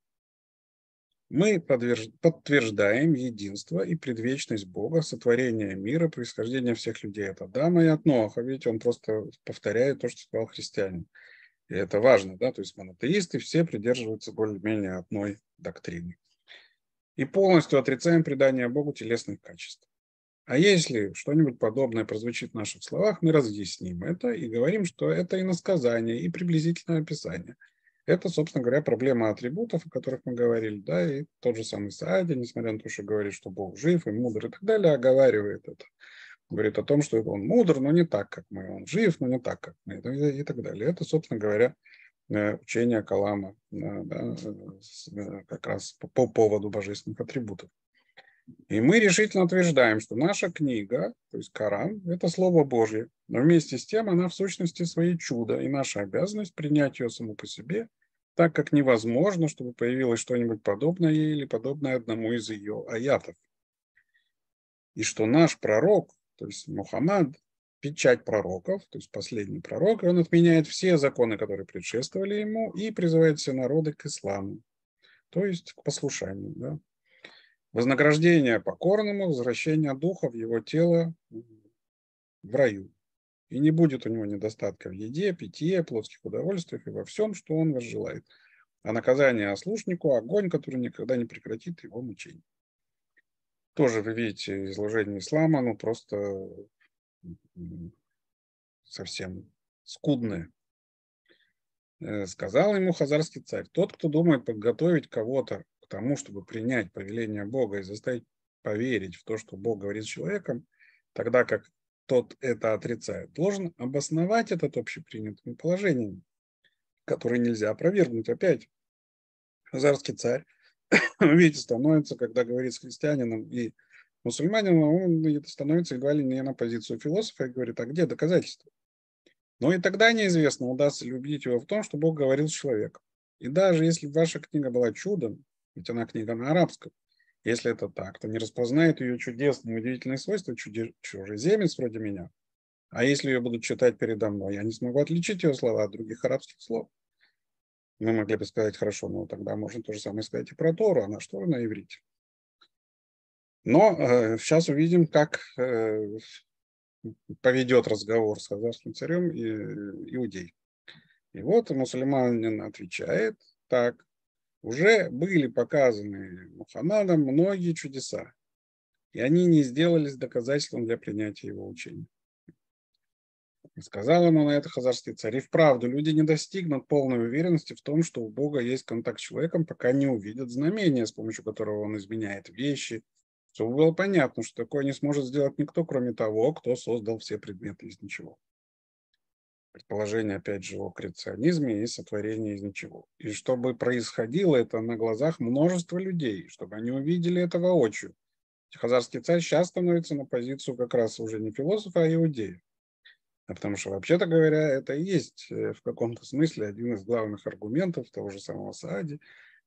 мы подтверждаем единство и предвечность Бога, сотворение мира, происхождение всех людей от Адама и от Ноаха. Видите, он просто повторяет то, что сказал христианин. И это важно, да, то есть монотеисты все придерживаются более-менее одной доктрины. И полностью отрицаем предание Богу телесных качеств. А если что-нибудь подобное прозвучит в наших словах, мы разъясним это и говорим, что это и иносказание, и приблизительное описание. Это, собственно говоря, проблема атрибутов, о которых мы говорили, да, и тот же самый Саади, несмотря на то, что говорит, что Бог жив и мудр и так далее, оговаривает это. Говорит о том, что он мудр, но не так, как мы, он жив, но не так, как мы, и так далее. Это, собственно говоря, э, учение Калама э, да, э, как раз по поводу божественных атрибутов. И мы решительно утверждаем, что наша книга, то есть Коран, это Слово Божье, но вместе с тем она в сущности своей чудо, и наша обязанность принять ее саму по себе, так как невозможно, чтобы появилось что-нибудь подобное ей или подобное одному из ее аятов. И что наш пророк, то есть Мухаммад, печать пророков, то есть последний пророк, и он отменяет все законы, которые предшествовали ему, и призывает все народы к исламу, то есть к послушанию. Да? Вознаграждение покорному, возвращение духа в его тело в раю. И не будет у него недостатка в еде, питье, плотских удовольствиях и во всем, что он возжелает. А наказание ослушнику – огонь, который никогда не прекратит его мучений. Тоже вы видите изложение ислама, ну просто совсем скудное. Э, сказал ему хазарский царь, тот, кто думает подготовить кого-то тому, чтобы принять повеление Бога и заставить поверить в то, что Бог говорит с человеком, тогда как тот это отрицает, должен обосновать этот общепринятым положением, которое нельзя опровергнуть. Опять хазарский царь, видите, становится, когда говорит с христианином и мусульманином, он становится едва ли не на позицию философа и говорит, а где доказательства? Но и тогда неизвестно, удастся ли убедить его в том, что Бог говорил с человеком. И даже если ваша книга была чудом, ведь она книга на арабском. Если это так, то не распознает ее чудесные, удивительные свойства чужеземец вроде меня. А если ее будут читать передо мной, я не смогу отличить ее слова от других арабских слов. Мы могли бы сказать, хорошо, но ну, тогда можно то же самое сказать и про Тору, она а что на иврите. Но э, сейчас увидим, как э, поведет разговор с казахским царем и, э, иудей. И вот мусульманин отвечает так, уже были показаны Мухаммадом многие чудеса, и они не сделались доказательством для принятия его учения. И сказал ему на это хазарский царь, и вправду люди не достигнут полной уверенности в том, что у Бога есть контакт с человеком, пока не увидят знамения, с помощью которого он изменяет вещи, чтобы было понятно, что такое не сможет сделать никто, кроме того, кто создал все предметы из ничего предположение, опять же, о креационизме и сотворении из ничего. И чтобы происходило это на глазах множества людей, чтобы они увидели это воочию. Хазарский царь сейчас становится на позицию как раз уже не философа, а иудея. А потому что, вообще-то говоря, это и есть э, в каком-то смысле один из главных аргументов того же самого Саади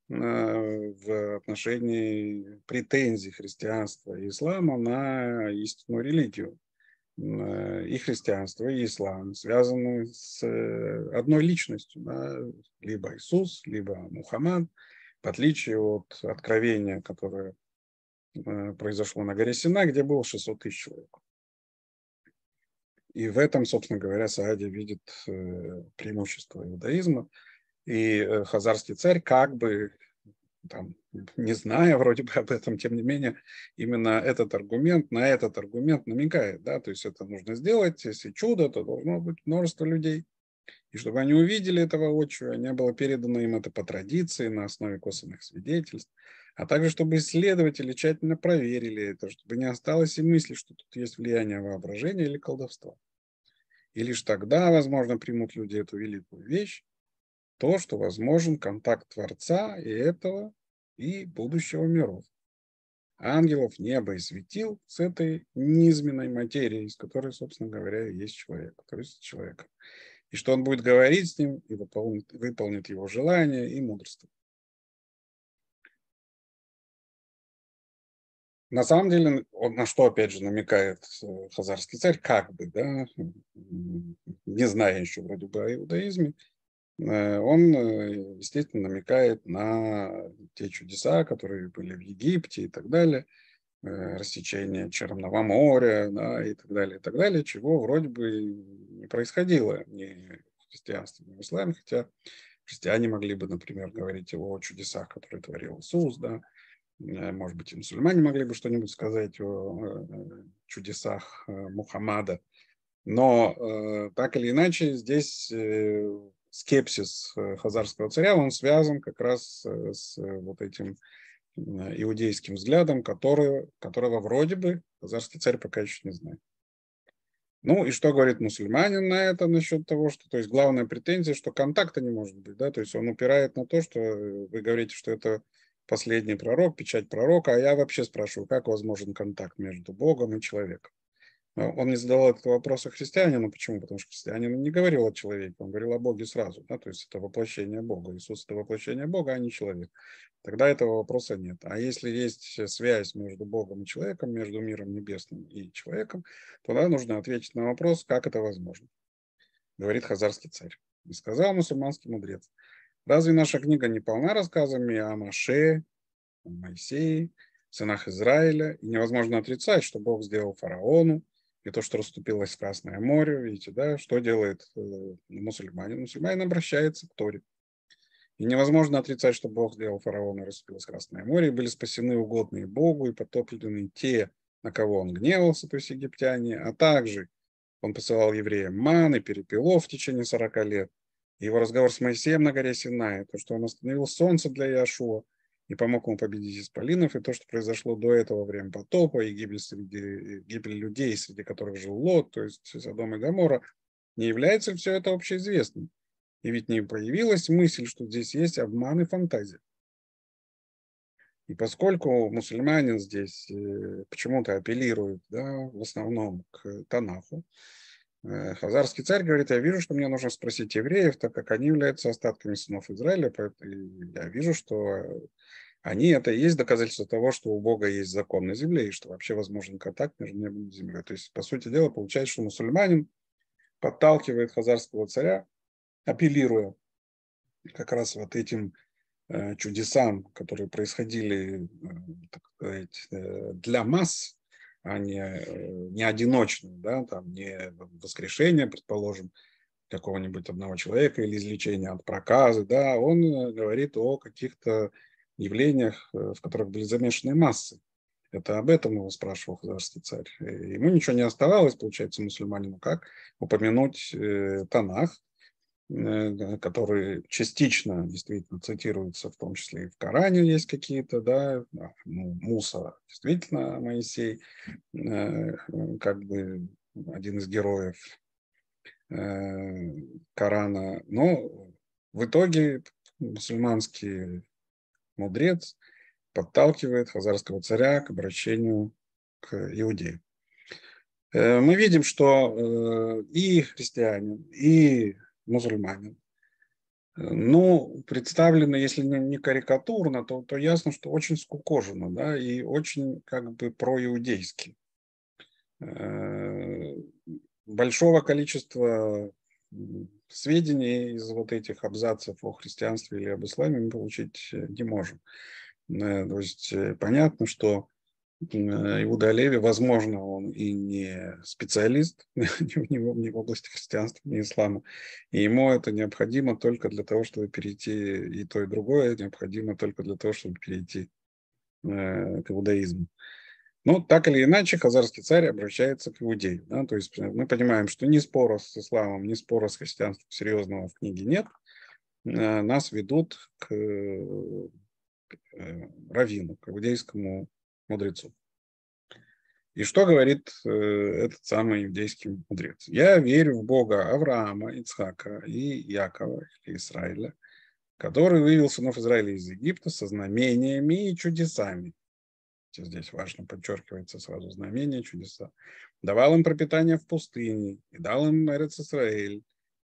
э, в отношении претензий христианства и ислама на истинную религию. Э, и христианство, и ислам связаны с э, одной личностью, да, либо Иисус, либо Мухаммад, в отличие от откровения, которое э, произошло на горе Сина, где было 600 тысяч человек. И в этом, собственно говоря, Саади видит преимущество иудаизма. И хазарский царь как бы там, не зная вроде бы об этом, тем не менее, именно этот аргумент на этот аргумент намекает, да, то есть это нужно сделать, если чудо, то должно быть множество людей. И чтобы они увидели этого отчего, не было передано им это по традиции на основе косвенных свидетельств, а также чтобы исследователи тщательно проверили это, чтобы не осталось и мысли, что тут есть влияние воображения или колдовства. И лишь тогда, возможно, примут люди эту великую вещь, то, что возможен контакт Творца и этого и будущего миров. Ангелов, небо и светил с этой низменной материей, из которой, собственно говоря, есть человек, то есть человек. И что он будет говорить с ним и выполнит, выполнит его желание и мудрство. На самом деле, он, на что, опять же, намекает э, хазарский царь, как бы, да, не зная еще вроде бы о иудаизме, Э, он, э, естественно, намекает на те чудеса, которые были в Египте и так далее, э, рассечение Черного моря да, и так далее, и так далее, чего вроде бы не происходило ни в христианстве, ни в исламе, хотя христиане могли бы, например, говорить о чудесах, которые творил Иисус, да, может быть, и мусульмане могли бы что-нибудь сказать о чудесах Мухаммада, но так или иначе здесь скепсис э, хазарского царя, он связан как раз э, с э, вот этим иудейским взглядом, который, которого вроде бы хазарский царь пока еще не знает. Ну и что говорит мусульманин на это насчет того, что, то есть главная претензия, что контакта не может быть, да, то есть он упирает на то, что вы говорите, что это последний пророк, печать пророка, а я вообще спрашиваю, как возможен контакт между Богом и человеком он не задавал этот вопрос о христианину. Почему? Потому что христианин не говорил о человеке, он говорил о Боге сразу. Да? То есть это воплощение Бога. Иисус – это воплощение Бога, а не человек. Тогда этого вопроса нет. А если есть связь между Богом и человеком, между миром небесным и человеком, тогда нужно ответить на вопрос, как это возможно, говорит хазарский царь. И сказал мусульманский мудрец, разве наша книга не полна рассказами о Маше, о Моисее, сынах Израиля, и невозможно отрицать, что Бог сделал фараону, и то, что расступилось Красное море, видите, да, что делает э, мусульманин? Мусульманин обращается к Торе. И невозможно отрицать, что Бог сделал фараона, расступилось Красное море, и были спасены угодные Богу и потоплены те, на кого он гневался, то есть египтяне, а также он посылал евреям маны, перепелов в течение 40 лет. Его разговор с Моисеем на горе Синай, то, что он остановил солнце для Яшуа, и помог ему победить исполинов, и то, что произошло до этого время потопа, и гибель, среди, гибель людей, среди которых жил Лот, то есть Садом и Гамора, не является ли все это общеизвестным? И ведь не проявилась мысль, что здесь есть обман и фантазия. И поскольку мусульманин здесь э, почему-то апеллирует да, в основном к Танаху, Э, хазарский царь говорит, я вижу, что мне нужно спросить евреев, так как они являются остатками сынов Израиля, я вижу, что они это и есть доказательство того, что у Бога есть закон на земле, и что вообще возможен контакт между небом и землей. То есть, по сути дела, получается, что мусульманин подталкивает хазарского царя, апеллируя как раз вот этим э, чудесам, которые происходили э, так сказать, для масс, а не, э, не одиночную, да, там не воскрешение, предположим, какого-нибудь одного человека или излечение от проказы, да, он э, говорит о каких-то явлениях, э, в которых были замешаны массы. Это об этом его спрашивал хазарский царь. Ему ничего не оставалось, получается, мусульманину, как упомянуть э, Танах, Э, которые частично действительно цитируются, в том числе и в Коране есть какие-то, да, а, ну, Муса действительно Моисей, э, как бы один из героев э, Корана, но в итоге мусульманский мудрец подталкивает хазарского царя к обращению к иудеям. Мы видим, что и христианин, и мусульманин. Э, ну, представлено, если не карикатурно, то, то ясно, что очень скукожено, да, и очень как бы проиудейски. Э, большого количества сведений из вот этих абзацев о христианстве или об исламе мы получить э, не можем. То есть понятно, что Э, Иуда Леви, возможно, он и не специалист ни в, него, ни в области христианства, ни ислама. И ему это необходимо только для того, чтобы перейти и то, и другое, необходимо только для того, чтобы перейти э, к иудаизму. Но ну, так или иначе, хазарский царь обращается к иудеям. Да? То есть э, мы понимаем, что ни спора с исламом, ни спора с христианством серьезного в книге нет. Э, нас ведут к э, равину, к иудейскому мудрецу. И что говорит э, этот самый иудейский мудрец? Я верю в Бога Авраама, Ицхака и Якова, или Израиля, который вывел сынов Израиля из Египта со знамениями и чудесами. Здесь важно подчеркивается сразу знамения, чудеса. Давал им пропитание в пустыне и дал им Эрец Израиль,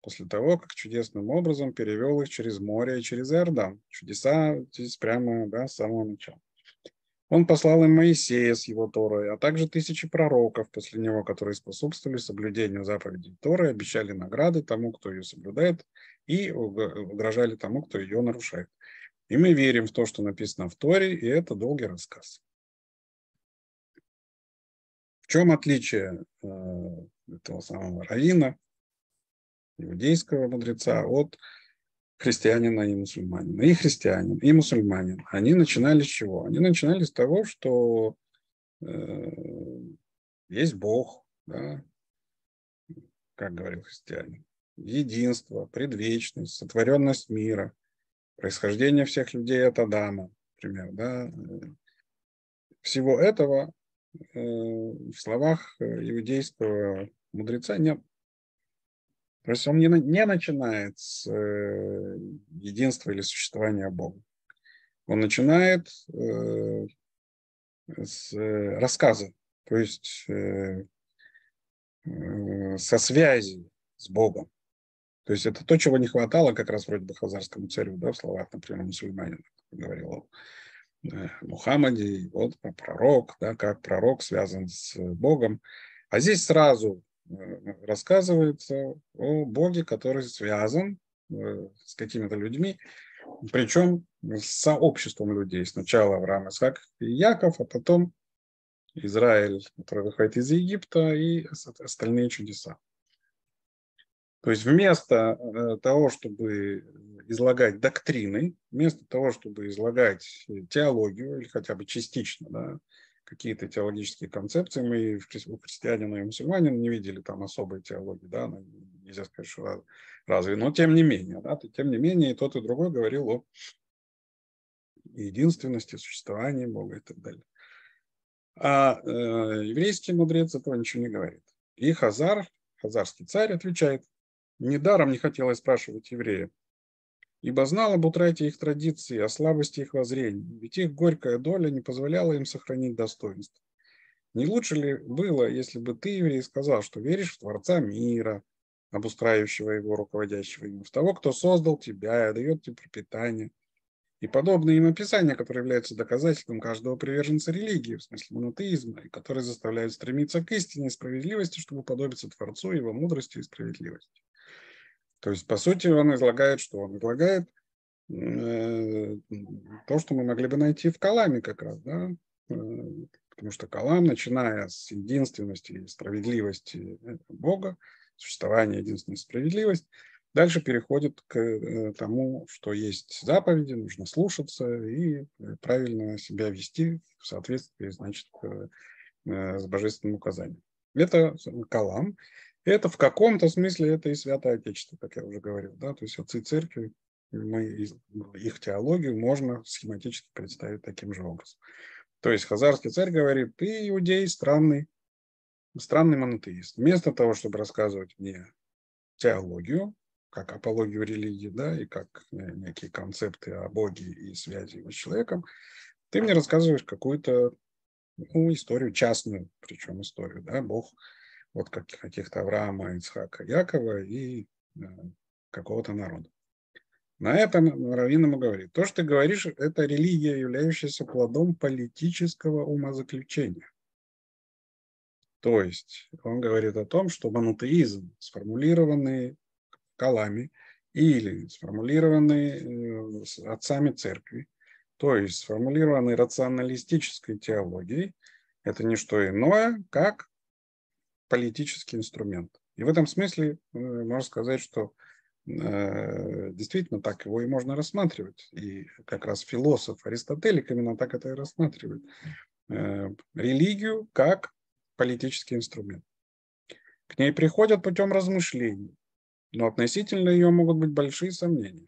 после того, как чудесным образом перевел их через море и через Иордан. Чудеса здесь прямо да, с самого начала. Он послал им Моисея с его Торой, а также тысячи пророков после него, которые способствовали соблюдению заповедей Торы, обещали награды тому, кто ее соблюдает, и угрожали тому, кто ее нарушает. И мы верим в то, что написано в Торе, и это долгий рассказ. В чем отличие э, этого самого равина, иудейского мудреца, от христианина и мусульманина, и христианин, и мусульманин, они начинали с чего? Они начинали с того, что э, есть Бог, да, как говорил христианин, единство, предвечность, сотворенность мира, происхождение всех людей от Адама, например, да, всего этого э, в словах э, иудейского мудреца нет. То есть он не, не начинает с э, единства или существования Бога. Он начинает э, с э, рассказа, то есть э, э, со связи с Богом. То есть это то, чего не хватало как раз вроде бы хазарскому царю, да, в словах, например, мусульманина, говорил он. Э, Мухаммаде, вот пророк, да, как пророк связан с Богом. А здесь сразу Э, рассказывается о Боге, который связан э, с какими-то людьми, причем с сообществом людей. Сначала Авраам, Исаак и Яков, а потом Израиль, который выходит из Египта, и остальные чудеса. То есть вместо э, того, чтобы излагать доктрины, вместо того, чтобы излагать теологию, или хотя бы частично, да, какие-то теологические концепции. Мы у христианина и мусульманина не видели там особой теологии, да, ну, нельзя сказать, что разве, но тем не менее, да, тем не менее и тот, и другой говорил о единственности, существовании Бога и так далее. А э, еврейский мудрец этого ничего не говорит. И Хазар, хазарский царь, отвечает, недаром не хотелось спрашивать еврея, ибо знал об утрате их традиции о слабости их воззрений, ведь их горькая доля не позволяла им сохранить достоинство. Не лучше ли было, если бы ты, еврей, сказал, что веришь в Творца мира, обустраивающего его, руководящего им, в того, кто создал тебя и дает тебе пропитание, и подобные им описания, которые являются доказательством каждого приверженца религии, в смысле монотеизма, и которые заставляют стремиться к истине и справедливости, чтобы подобиться Творцу, его мудрости и справедливости. То есть, по сути, он излагает, что он излагает э, то, что мы могли бы найти в Каламе как раз, да? Э, потому что Калам, начиная с единственности и справедливости э, Бога, существования единственной справедливости, дальше переходит к э, тому, что есть заповеди, нужно слушаться и э, правильно себя вести в соответствии, значит, с божественным указанием. Это Калам. Это в каком-то смысле это и Святое Отечество, как я уже говорил. Да? То есть отцы церкви, мы, их теологию можно схематически представить таким же образом. То есть хазарский царь говорит, ты иудей странный, странный монотеист. Вместо того, чтобы рассказывать мне теологию, как апологию религии, да, и как некие концепты о Боге и связи его с человеком, ты мне рассказываешь какую-то ну, историю частную, причем историю, да, Бог вот каких-то Авраама, Ицхака, Якова и э, какого-то народа. На этом Равин ему говорит, то, что ты говоришь, это религия, являющаяся плодом политического умозаключения. То есть он говорит о том, что монотеизм, сформулированный Калами или сформулированный э, отцами церкви, то есть сформулированный рационалистической теологией, это не что иное, как политический инструмент. И в этом смысле э, можно сказать, что э, действительно так его и можно рассматривать. И как раз философ Аристотелик именно так это и рассматривает. Э, религию как политический инструмент. К ней приходят путем размышлений, но относительно ее могут быть большие сомнения.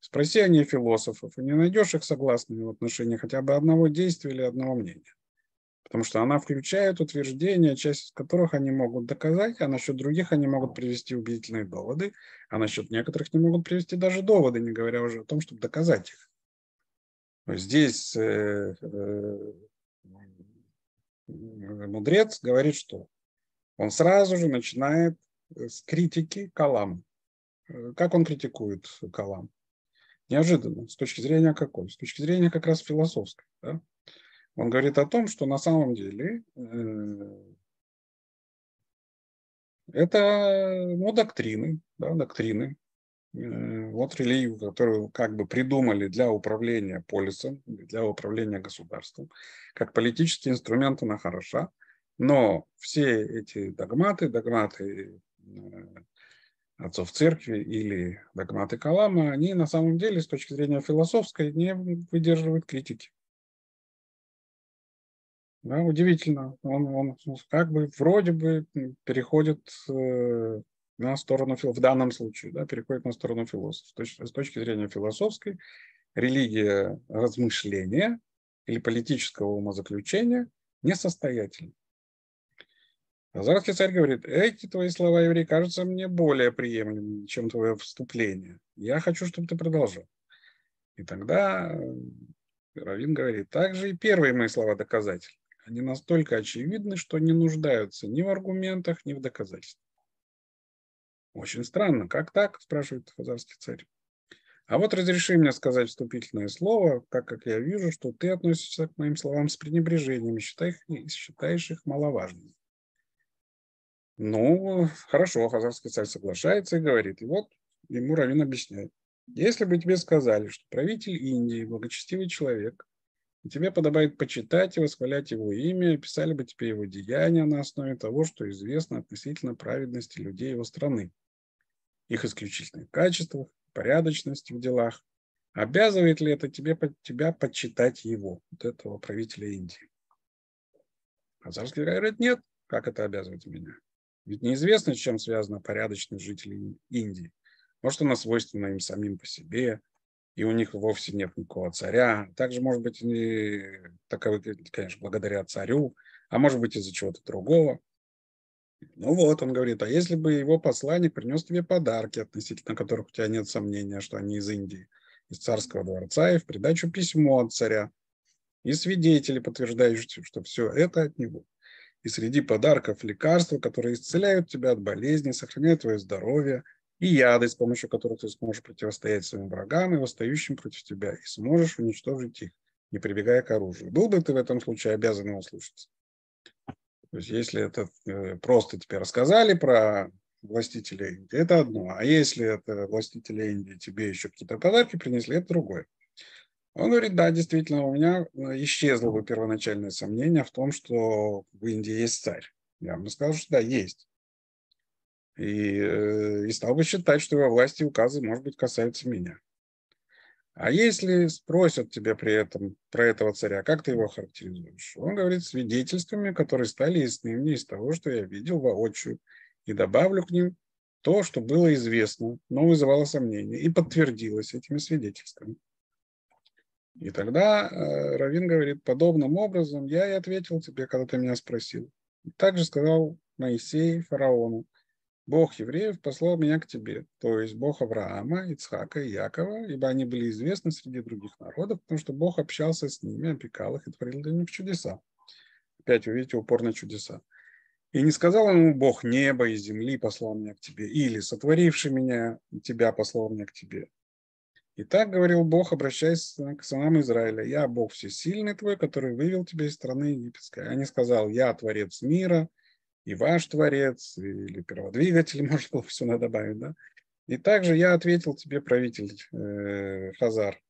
Спроси о ней философов, и не найдешь их согласными в отношении хотя бы одного действия или одного мнения. Потому что она включает утверждения, часть которых они могут доказать, а насчет других они могут привести убедительные доводы, а насчет некоторых не могут привести даже доводы, не говоря уже о том, чтобы доказать их. Здесь э, э, мудрец говорит, что он сразу же начинает э, с критики Калам. Как он критикует Калам? Неожиданно. С точки зрения какой? С точки зрения как раз философской. Да? Он говорит о том, что на самом деле э, это ну, доктрины, да, доктрины. Э, вот религию, которую как бы придумали для управления полисом, для управления государством, как политический инструмент она хороша, но все эти догматы, догматы э, отцов церкви или догматы Калама, они на самом деле с точки зрения философской не выдерживают критики. Да, удивительно. Он, он как бы вроде бы переходит э, на сторону в данном случае, да, переходит на сторону философа. С точки, с точки зрения философской, религия размышления или политического умозаключения несостоятельна. Азарский царь говорит, эти твои слова, евреи кажутся мне более приемлемыми, чем твое вступление. Я хочу, чтобы ты продолжил. И тогда э, Равин говорит, также и первые мои слова доказатель. Они настолько очевидны, что не нуждаются ни в аргументах, ни в доказательствах. Очень странно. Как так? спрашивает хазарский царь. А вот разреши мне сказать вступительное слово, так как я вижу, что ты относишься к моим словам с пренебрежением и считаешь, считаешь их маловажными. Ну, хорошо, хазарский царь соглашается и говорит. И вот ему Равин объясняет. Если бы тебе сказали, что правитель Индии, благочестивый человек, и тебе подобает почитать и восхвалять его имя, писали бы тебе его деяния на основе того, что известно относительно праведности людей его страны, их исключительных качествах, порядочности в делах. Обязывает ли это тебе, тебя почитать его, вот этого правителя Индии? Хазарский говорит, нет, как это обязывает меня? Ведь неизвестно, с чем связана порядочность жителей Индии. Может, она свойственна им самим по себе, и у них вовсе нет никакого царя. Также, может быть, они таковы, конечно, благодаря царю, а может быть, из-за чего-то другого. Ну вот, он говорит, а если бы его посланник принес тебе подарки, относительно которых у тебя нет сомнения, что они из Индии, из царского дворца, и в придачу письмо от царя, и свидетели, подтверждающие, что все это от него. И среди подарков лекарства, которые исцеляют тебя от болезней, сохраняют твое здоровье – и яды, с помощью которых ты сможешь противостоять своим врагам и восстающим против тебя, и сможешь уничтожить их, не прибегая к оружию. Был бы ты в этом случае обязан его слушаться? То есть, если это э, просто тебе рассказали про властителя Индии, это одно. А если это властители Индии тебе еще какие-то подарки принесли, это другое. Он говорит, да, действительно, у меня э, исчезло бы первоначальное сомнение в том, что в Индии есть царь. Я ему сказал, что да, есть. И, э, и стал бы считать, что во власти указы, может быть, касаются меня. А если спросят тебя при этом про этого царя, как ты его характеризуешь? Он говорит свидетельствами, которые стали ясны мне из того, что я видел воочию, и добавлю к ним то, что было известно, но вызывало сомнения, и подтвердилось этими свидетельствами. И тогда э, Равин говорит, подобным образом я и ответил тебе, когда ты меня спросил. И также сказал Моисей фараону, Бог евреев послал меня к тебе, то есть Бог Авраама, Ицхака и Якова, ибо они были известны среди других народов, потому что Бог общался с ними, опекал их и творил для них чудеса. Опять вы видите упор на чудеса. И не сказал ему Бог, небо и земли послал меня к тебе, или сотворивший меня, тебя послал меня к тебе. И так говорил Бог, обращаясь к сынам Израиля, «Я Бог всесильный твой, который вывел тебя из страны египетской». А не сказал, «Я творец мира, и ваш Творец, или перводвигатель, можно было все надо добавить, да? И также я ответил тебе, правитель э, Хазар,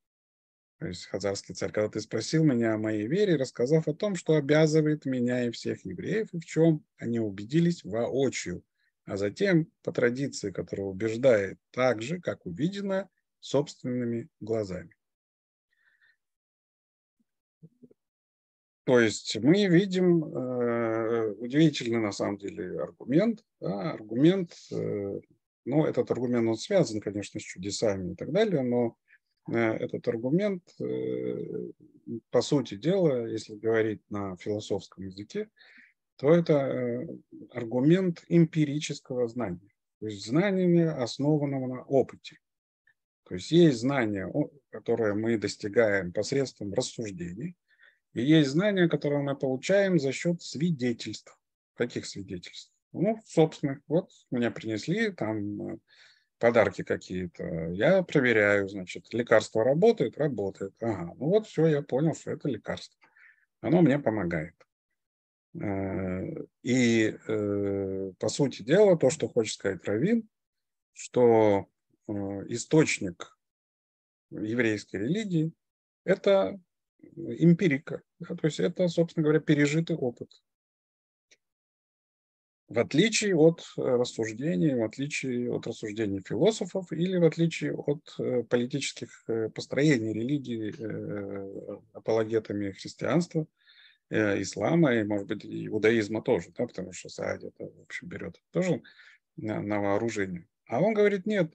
то есть хазарский царь, когда ты спросил меня о моей вере, рассказав о том, что обязывает меня и всех евреев, и в чем они убедились воочию, а затем по традиции, которая убеждает так же, как увидено собственными глазами. То есть мы видим э, Э, удивительный на самом деле аргумент. Да, аргумент, ну, этот аргумент, он связан, конечно, с чудесами и так далее, но э, этот аргумент, по сути дела, если говорить на философском языке, то это аргумент эмпирического знания, то есть знания, основанного на опыте. То есть есть знания, которые мы достигаем посредством рассуждений, и есть знания, которые мы получаем за счет свидетельств. Каких свидетельств? Ну, собственных. Вот мне принесли там э, подарки какие-то. Я проверяю, значит, лекарство работает? Работает. Ага, ну вот все, я понял, что это лекарство. Оно мне помогает. Э, и, э, по сути дела, то, что хочет сказать Равин, что источник еврейской религии – это эмпирика. Да? То есть это, собственно говоря, пережитый опыт. В отличие от э, рассуждений, в отличие от рассуждений философов или в отличие от э, политических э, построений религии апологетами христианства, ислама и, может быть, иудаизма тоже, да, потому что Саади это, в общем, берет тоже на, на вооружение. А он говорит, нет,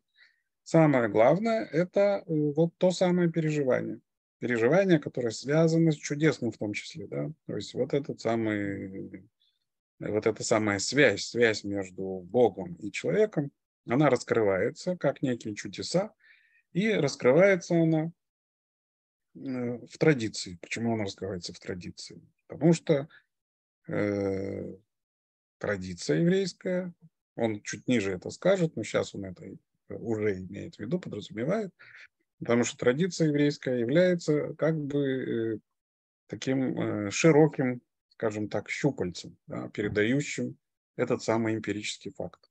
самое главное – это вот то самое переживание переживания, которые связаны с чудесным в том числе, да, то есть вот этот самый, вот эта самая связь, связь между Богом и человеком, она раскрывается как некие чудеса, и раскрывается она э, в традиции. Почему она раскрывается в традиции? Потому что э, традиция еврейская, он чуть ниже это скажет, но сейчас он это уже имеет в виду, подразумевает, Потому что традиция еврейская является как бы э, таким э, широким, скажем так, щупальцем, да, передающим этот самый эмпирический факт.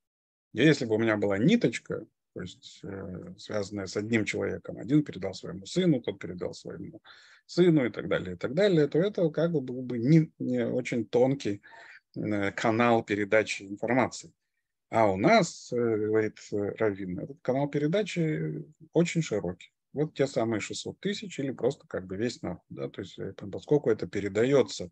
если бы у меня была ниточка, то есть э, связанная с одним человеком, один передал своему сыну, тот передал своему сыну и так далее, и так далее, то это как бы был бы не, не очень тонкий канал передачи информации. А у нас, говорит Равин, этот канал передачи очень широкий вот те самые 600 тысяч или просто как бы весь нахуй, да, то есть это, поскольку это передается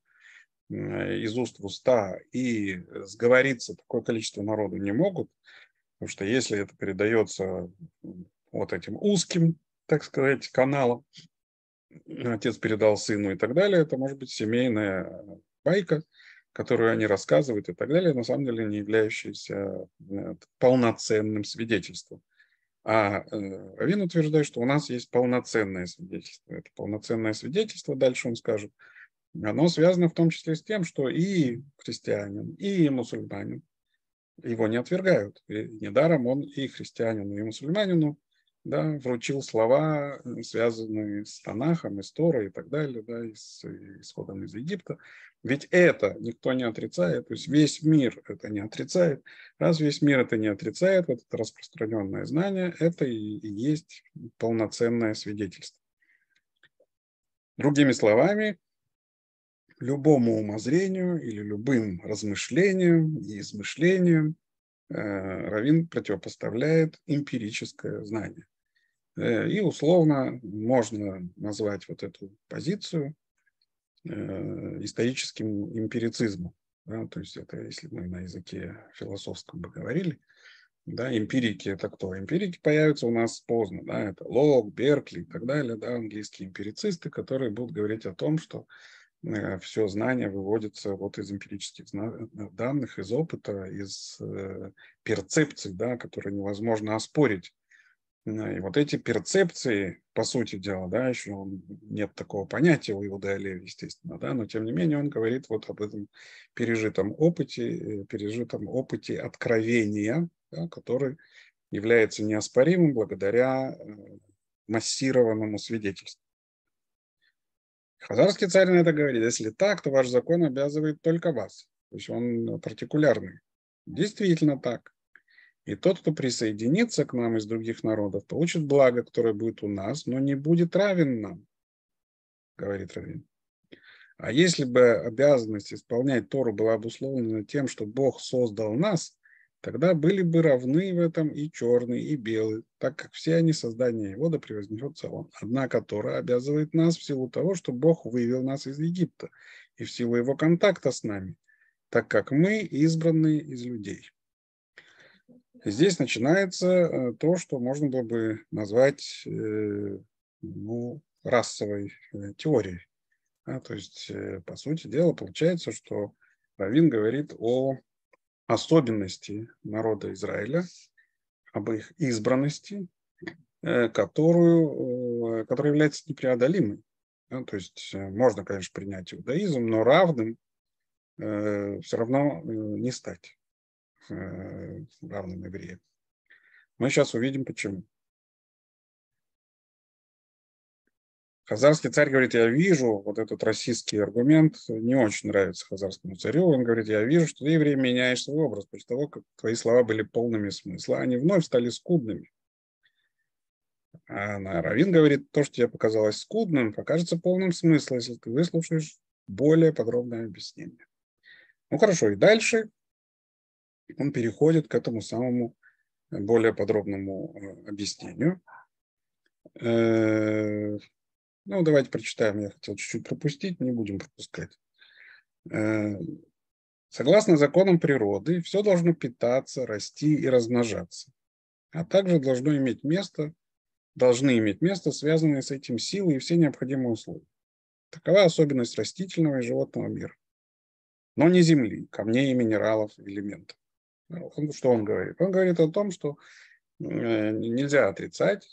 э, из уст в уста и сговориться такое количество народу не могут, потому что если это передается вот этим узким, так сказать, каналом, отец передал сыну и так далее, это может быть семейная байка, которую они рассказывают и так далее, на самом деле не являющаяся э, полноценным свидетельством. А э, Равин утверждает, что у нас есть полноценное свидетельство. Это полноценное свидетельство, дальше он скажет, оно связано в том числе с тем, что и христианин, и мусульманин его не отвергают. И недаром он и христианину, и мусульманину да, вручил слова, э, связанные с Танахом, Историей и так далее, да, и с исходом из Египта. Ведь это никто не отрицает, то есть весь мир это не отрицает. Раз весь мир это не отрицает, вот это распространенное знание, это и, и есть полноценное свидетельство. Другими словами, любому умозрению или любым размышлениям и измышлениям э, Равин противопоставляет эмпирическое знание. Э, и условно можно назвать вот эту позицию э, историческим эмпирицизмом. Да? То есть это, если мы на языке философском бы говорили, да, эмпирики это кто? Эмпирики появятся у нас поздно, да, это Лок, Беркли и так далее, да, английские эмпирицисты, которые будут говорить о том, что э, все знание выводится вот из эмпирических э, данных, из опыта, из э, перцепций, да, которые невозможно оспорить и вот эти перцепции, по сути дела, да, еще нет такого понятия у Иудаля, естественно, да, но тем не менее он говорит вот об этом пережитом опыте, э, пережитом опыте откровения, да, который является неоспоримым благодаря э, массированному свидетельству. Хазарский царь на это говорит, если так, то ваш закон обязывает только вас. То есть он партикулярный. Действительно так. И тот, кто присоединится к нам из других народов, получит благо, которое будет у нас, но не будет равен нам, говорит Равин. А если бы обязанность исполнять Тору была обусловлена тем, что Бог создал нас, тогда были бы равны в этом и черные, и белые, так как все они создания его да превознесется он. Однако Тора обязывает нас в силу того, что Бог вывел нас из Египта и в силу его контакта с нами, так как мы избранные из людей. Здесь начинается э, то, что можно было бы назвать э, ну, расовой э, теорией. А, то есть, по сути дела, получается, что Равин говорит о особенности народа Израиля, об их избранности, которую, которая является непреодолимой. то есть можно, конечно, принять иудаизм, но равным все равно не стать равным э, евреям. Мы сейчас увидим, почему. Хазарский царь говорит, я вижу, вот этот российский аргумент не очень нравится хазарскому царю. Он говорит, я вижу, что ты, еврей, меняешь свой образ. После того, как твои слова были полными смысла, они вновь стали скудными. А Равин говорит, то, что тебе показалось скудным, покажется полным смысла, если ты выслушаешь более подробное объяснение. Ну хорошо, и дальше он переходит к этому самому э, более подробному э, объяснению. Э, ну, давайте прочитаем. Я хотел чуть-чуть пропустить, не будем пропускать. Согласно законам природы, все должно питаться, расти и размножаться, а также должно иметь место, должны иметь место связанные с этим силы и все необходимые условия. Такова особенность растительного и животного мира, но не земли, камней и минералов, элементов. Э, что он говорит? Он говорит о том, что э, нельзя отрицать,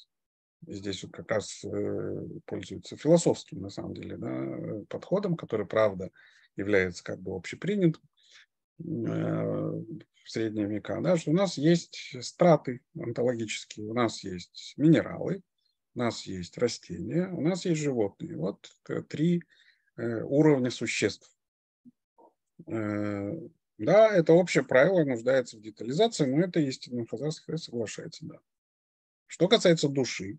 здесь вот как раз э, пользуется философским, на самом деле, да, подходом, который, правда, является как бы общепринятым в средние века, да, что у нас есть страты онтологические, у нас есть минералы, у нас есть растения, у нас есть животные. Вот три уровня существ да, это общее правило нуждается в детализации, но это истинно. Хазарский соглашается, да. Что касается души,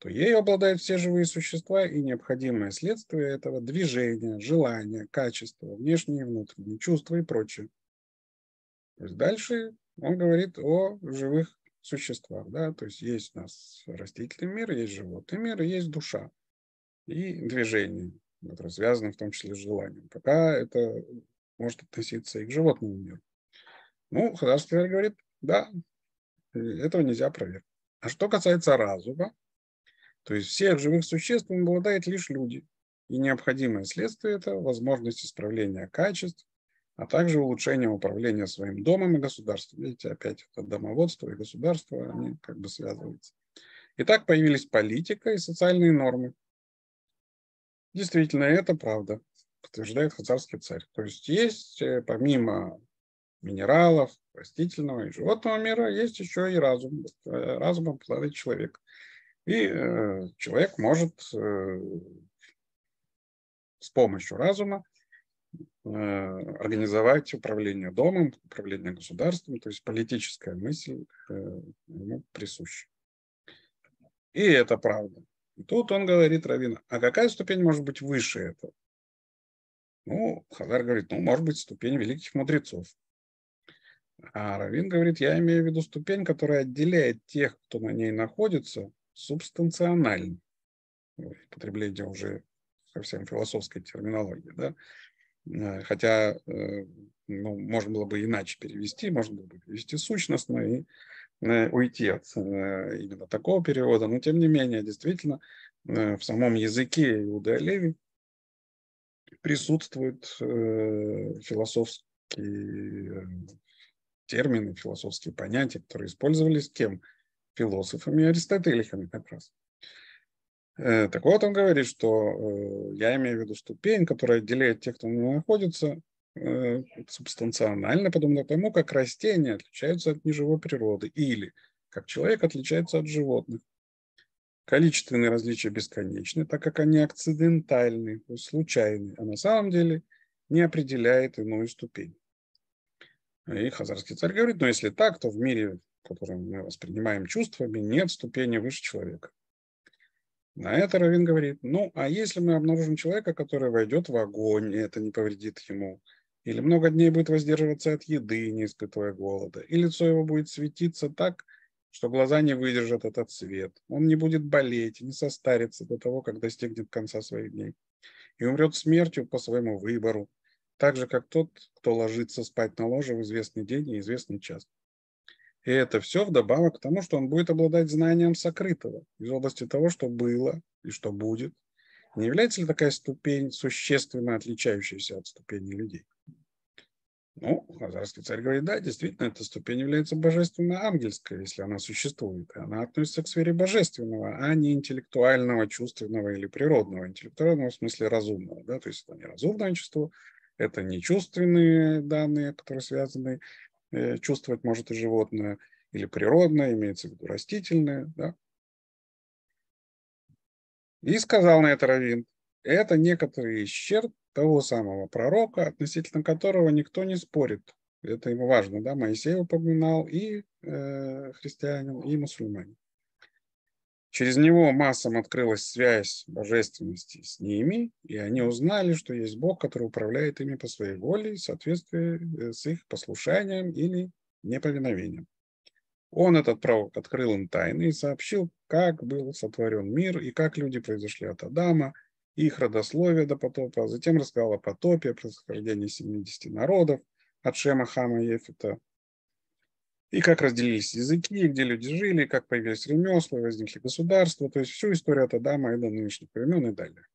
то ей обладают все живые существа и необходимое следствие этого – движение, желание, качество, внешние и внутренние, чувства и прочее. То есть дальше он говорит о живых существах. Да? То есть есть у нас растительный мир, есть животный мир, есть душа и движение, которое связано в том числе с желанием. Пока это может относиться и к животному миру. Ну, Хадашкин говорит, да, э, этого нельзя проверить. А что касается разума, то есть всех живых существ обладают лишь люди. И необходимое следствие – это возможность исправления качеств, а также улучшение управления своим домом и государством. Видите, опять это домоводство и государство, они как бы связываются. И так появились политика и социальные нормы. Действительно, это правда подтверждает хазарский царь. То есть есть э, помимо минералов, растительного и животного мира, есть еще и разум, э, разумом обладает человек. И э, человек может э, с помощью разума э, организовать управление домом, управление государством, то есть политическая мысль э, ему присуща. И это правда. И тут он говорит Равина, а какая ступень может быть выше этого? Ну, Хазар говорит, ну, может быть, ступень великих мудрецов. А Равин говорит, я имею в виду ступень, которая отделяет тех, кто на ней находится, субстанционально. Потребление уже совсем философской терминологии, да. Э, хотя, э, ну, можно было бы иначе перевести, можно было бы перевести сущностно и э, уйти от именно такого перевода, но тем не менее, действительно, в самом языке Иуда Леви присутствуют э, философские э, термины, философские понятия, которые использовались кем? Философами и аристотелихами как раз. Э, так вот, он говорит, что э, я имею в виду ступень, которая отделяет тех, кто на ней находится, э, субстанционально, подобно тому, как растения отличаются от неживой природы или как человек отличается от животных. Количественные различия бесконечны, так как они акцидентальны, то есть случайны, а на самом деле не определяет иную ступень. И хазарский царь говорит, но если так, то в мире, в котором мы воспринимаем чувствами, нет ступени выше человека. На это Равин говорит, ну, а если мы обнаружим человека, который войдет в огонь, и это не повредит ему, или много дней будет воздерживаться от еды, не испытывая голода, и лицо его будет светиться так, что глаза не выдержат этот свет. Он не будет болеть, не состарится до того, как достигнет конца своих дней. И умрет смертью по своему выбору, так же, как тот, кто ложится спать на ложе в известный день и известный час. И это все вдобавок к тому, что он будет обладать знанием сокрытого из области того, что было и что будет. Не является ли такая ступень существенно отличающейся от ступени людей? Ну, хазарский царь говорит, да, действительно, эта ступень является божественной, ангельской если она существует. Она относится к сфере божественного, а не интеллектуального, чувственного или природного. Интеллектуального в смысле разумного, да, то есть это не разумное чувство, это не чувственные данные, которые связаны, э, чувствовать может и животное, или природное, имеется в виду растительное, да. И сказал на это Равин, это некоторые черты того самого пророка, относительно которого никто не спорит. Это ему важно, да, Моисей упоминал и э, христианин, и мусульмане. Через него массам открылась связь божественности с ними, и они узнали, что есть Бог, который управляет ими по своей воле в соответствии э, с их послушанием или неповиновением. Он, этот пророк, открыл им тайны и сообщил, как был сотворен мир и как люди произошли от Адама – их родословие до потопа, а затем рассказал о потопе, о происхождении 70 народов от Шема, Хама и Ефета, и как разделились языки, где люди жили, как появились ремесла, возникли государства, то есть всю историю от Адама и до нынешних времен и далее.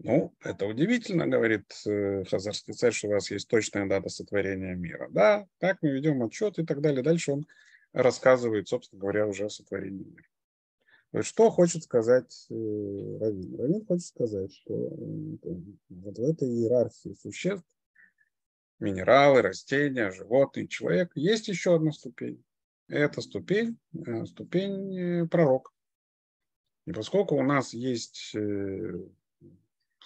Ну, это удивительно, говорит э, хазарский царь, что у вас есть точная дата сотворения мира. Да, так мы ведем отчет и так далее. Дальше он рассказывает, собственно говоря, уже о сотворении мира. Что хочет сказать э, Равин? Равин хочет сказать, что вот в этой иерархии существ, минералы, растения, животные, человек, есть еще одна ступень. Это ступень, э, ступень э, пророк. И поскольку у нас есть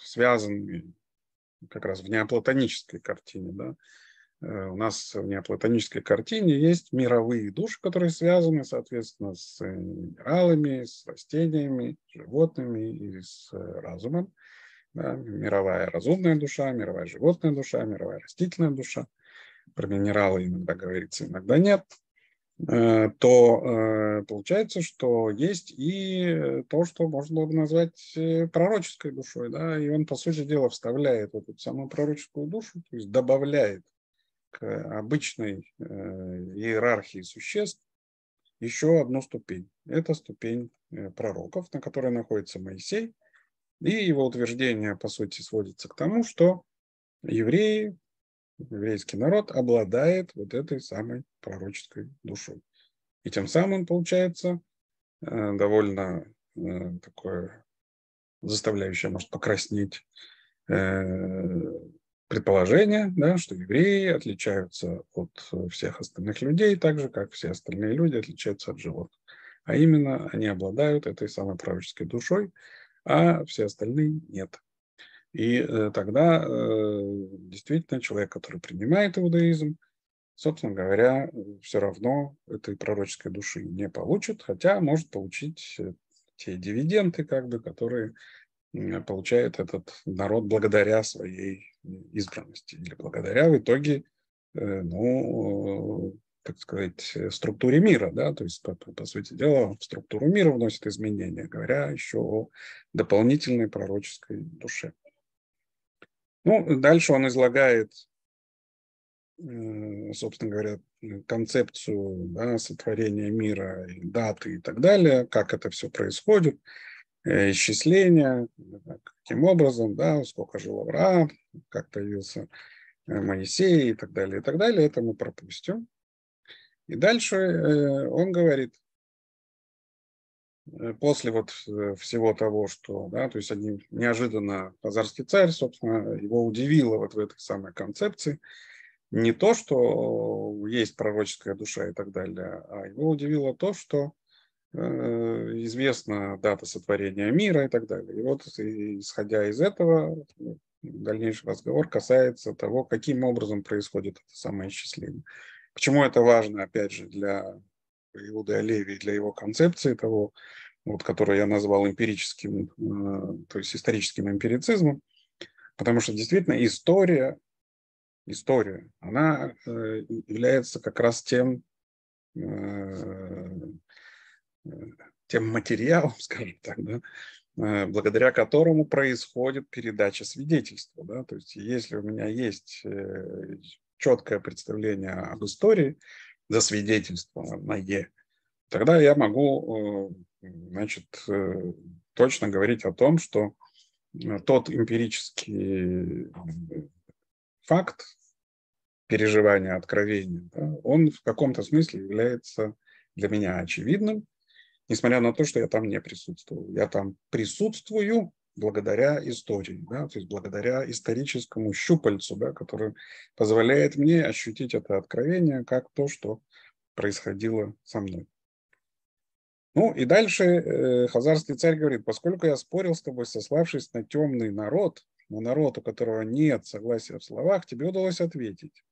связанные как раз в неоплатонической картине, да, Э, у нас в неоплатонической картине есть мировые души, которые связаны, соответственно, с э, минералами, с растениями, с животными и с э, разумом. Да? Мировая разумная душа, мировая животная душа, мировая растительная душа. Про минералы иногда говорится, иногда нет. То получается, что есть и то, что можно было бы назвать пророческой душой. Да? И он, по сути дела, вставляет вот эту самую пророческую душу, то есть добавляет к обычной э, иерархии существ еще одну ступень. Это ступень э, пророков, на которой находится Моисей. И его утверждение, по сути, сводится к тому, что евреи, еврейский народ обладает вот этой самой пророческой душой. И тем самым получается э, довольно такое заставляющее, может, покраснеть предположение, да, что евреи отличаются от э, всех остальных людей, так же, как все остальные люди отличаются от животных. А именно, они обладают этой самой пророческой душой, а все остальные нет. И э, тогда э, действительно человек, который принимает иудаизм, собственно говоря, все равно этой пророческой души не получит, хотя может получить э, те дивиденды, как бы, которые получает этот народ благодаря своей избранности. Или благодаря в итоге, э, ну, так э, сказать, э, структуре мира, да, то есть, по, по сути дела, в структуру мира вносит изменения, говоря еще о дополнительной пророческой душе. Ну, дальше он излагает, собственно говоря, концепцию да, сотворения мира, даты и так далее, как это все происходит, исчисления, каким образом, да, сколько жил Авраам, как появился э, Моисей и так далее, и так далее. Это мы пропустим. И дальше э, он говорит, э, после вот всего того, что, да, то есть одним неожиданно Хазарский царь, собственно, его удивило вот в этой самой концепции, не то, что есть пророческая душа и так далее, а его удивило то, что известна дата сотворения мира и так далее. И вот, исходя из этого, дальнейший разговор касается того, каким образом происходит это самое самоисчисление. Почему это важно, опять же, для Иуда Леви, для его концепции того, вот, которую я назвал эмпирическим, э, то есть историческим эмпирицизмом, потому что действительно история, история, она э, является как раз тем, э, тем материалом, скажем так, да, Э, благодаря которому происходит передача свидетельства. Да? То есть если у меня есть э, четкое представление об истории, за на засвидетельствованное, тогда я могу э, значит, точно говорить о том, что тот эмпирический факт переживания откровения, да, он в каком-то смысле является для меня очевидным, несмотря на то, что я там не присутствовал. Я там присутствую благодаря истории, да, то есть благодаря историческому щупальцу, да, который позволяет мне ощутить это откровение как то, что происходило со мной. Ну и дальше э, хазарский царь говорит, поскольку я спорил с тобой, сославшись на темный народ, на народ, у которого нет согласия в словах, тебе удалось ответить.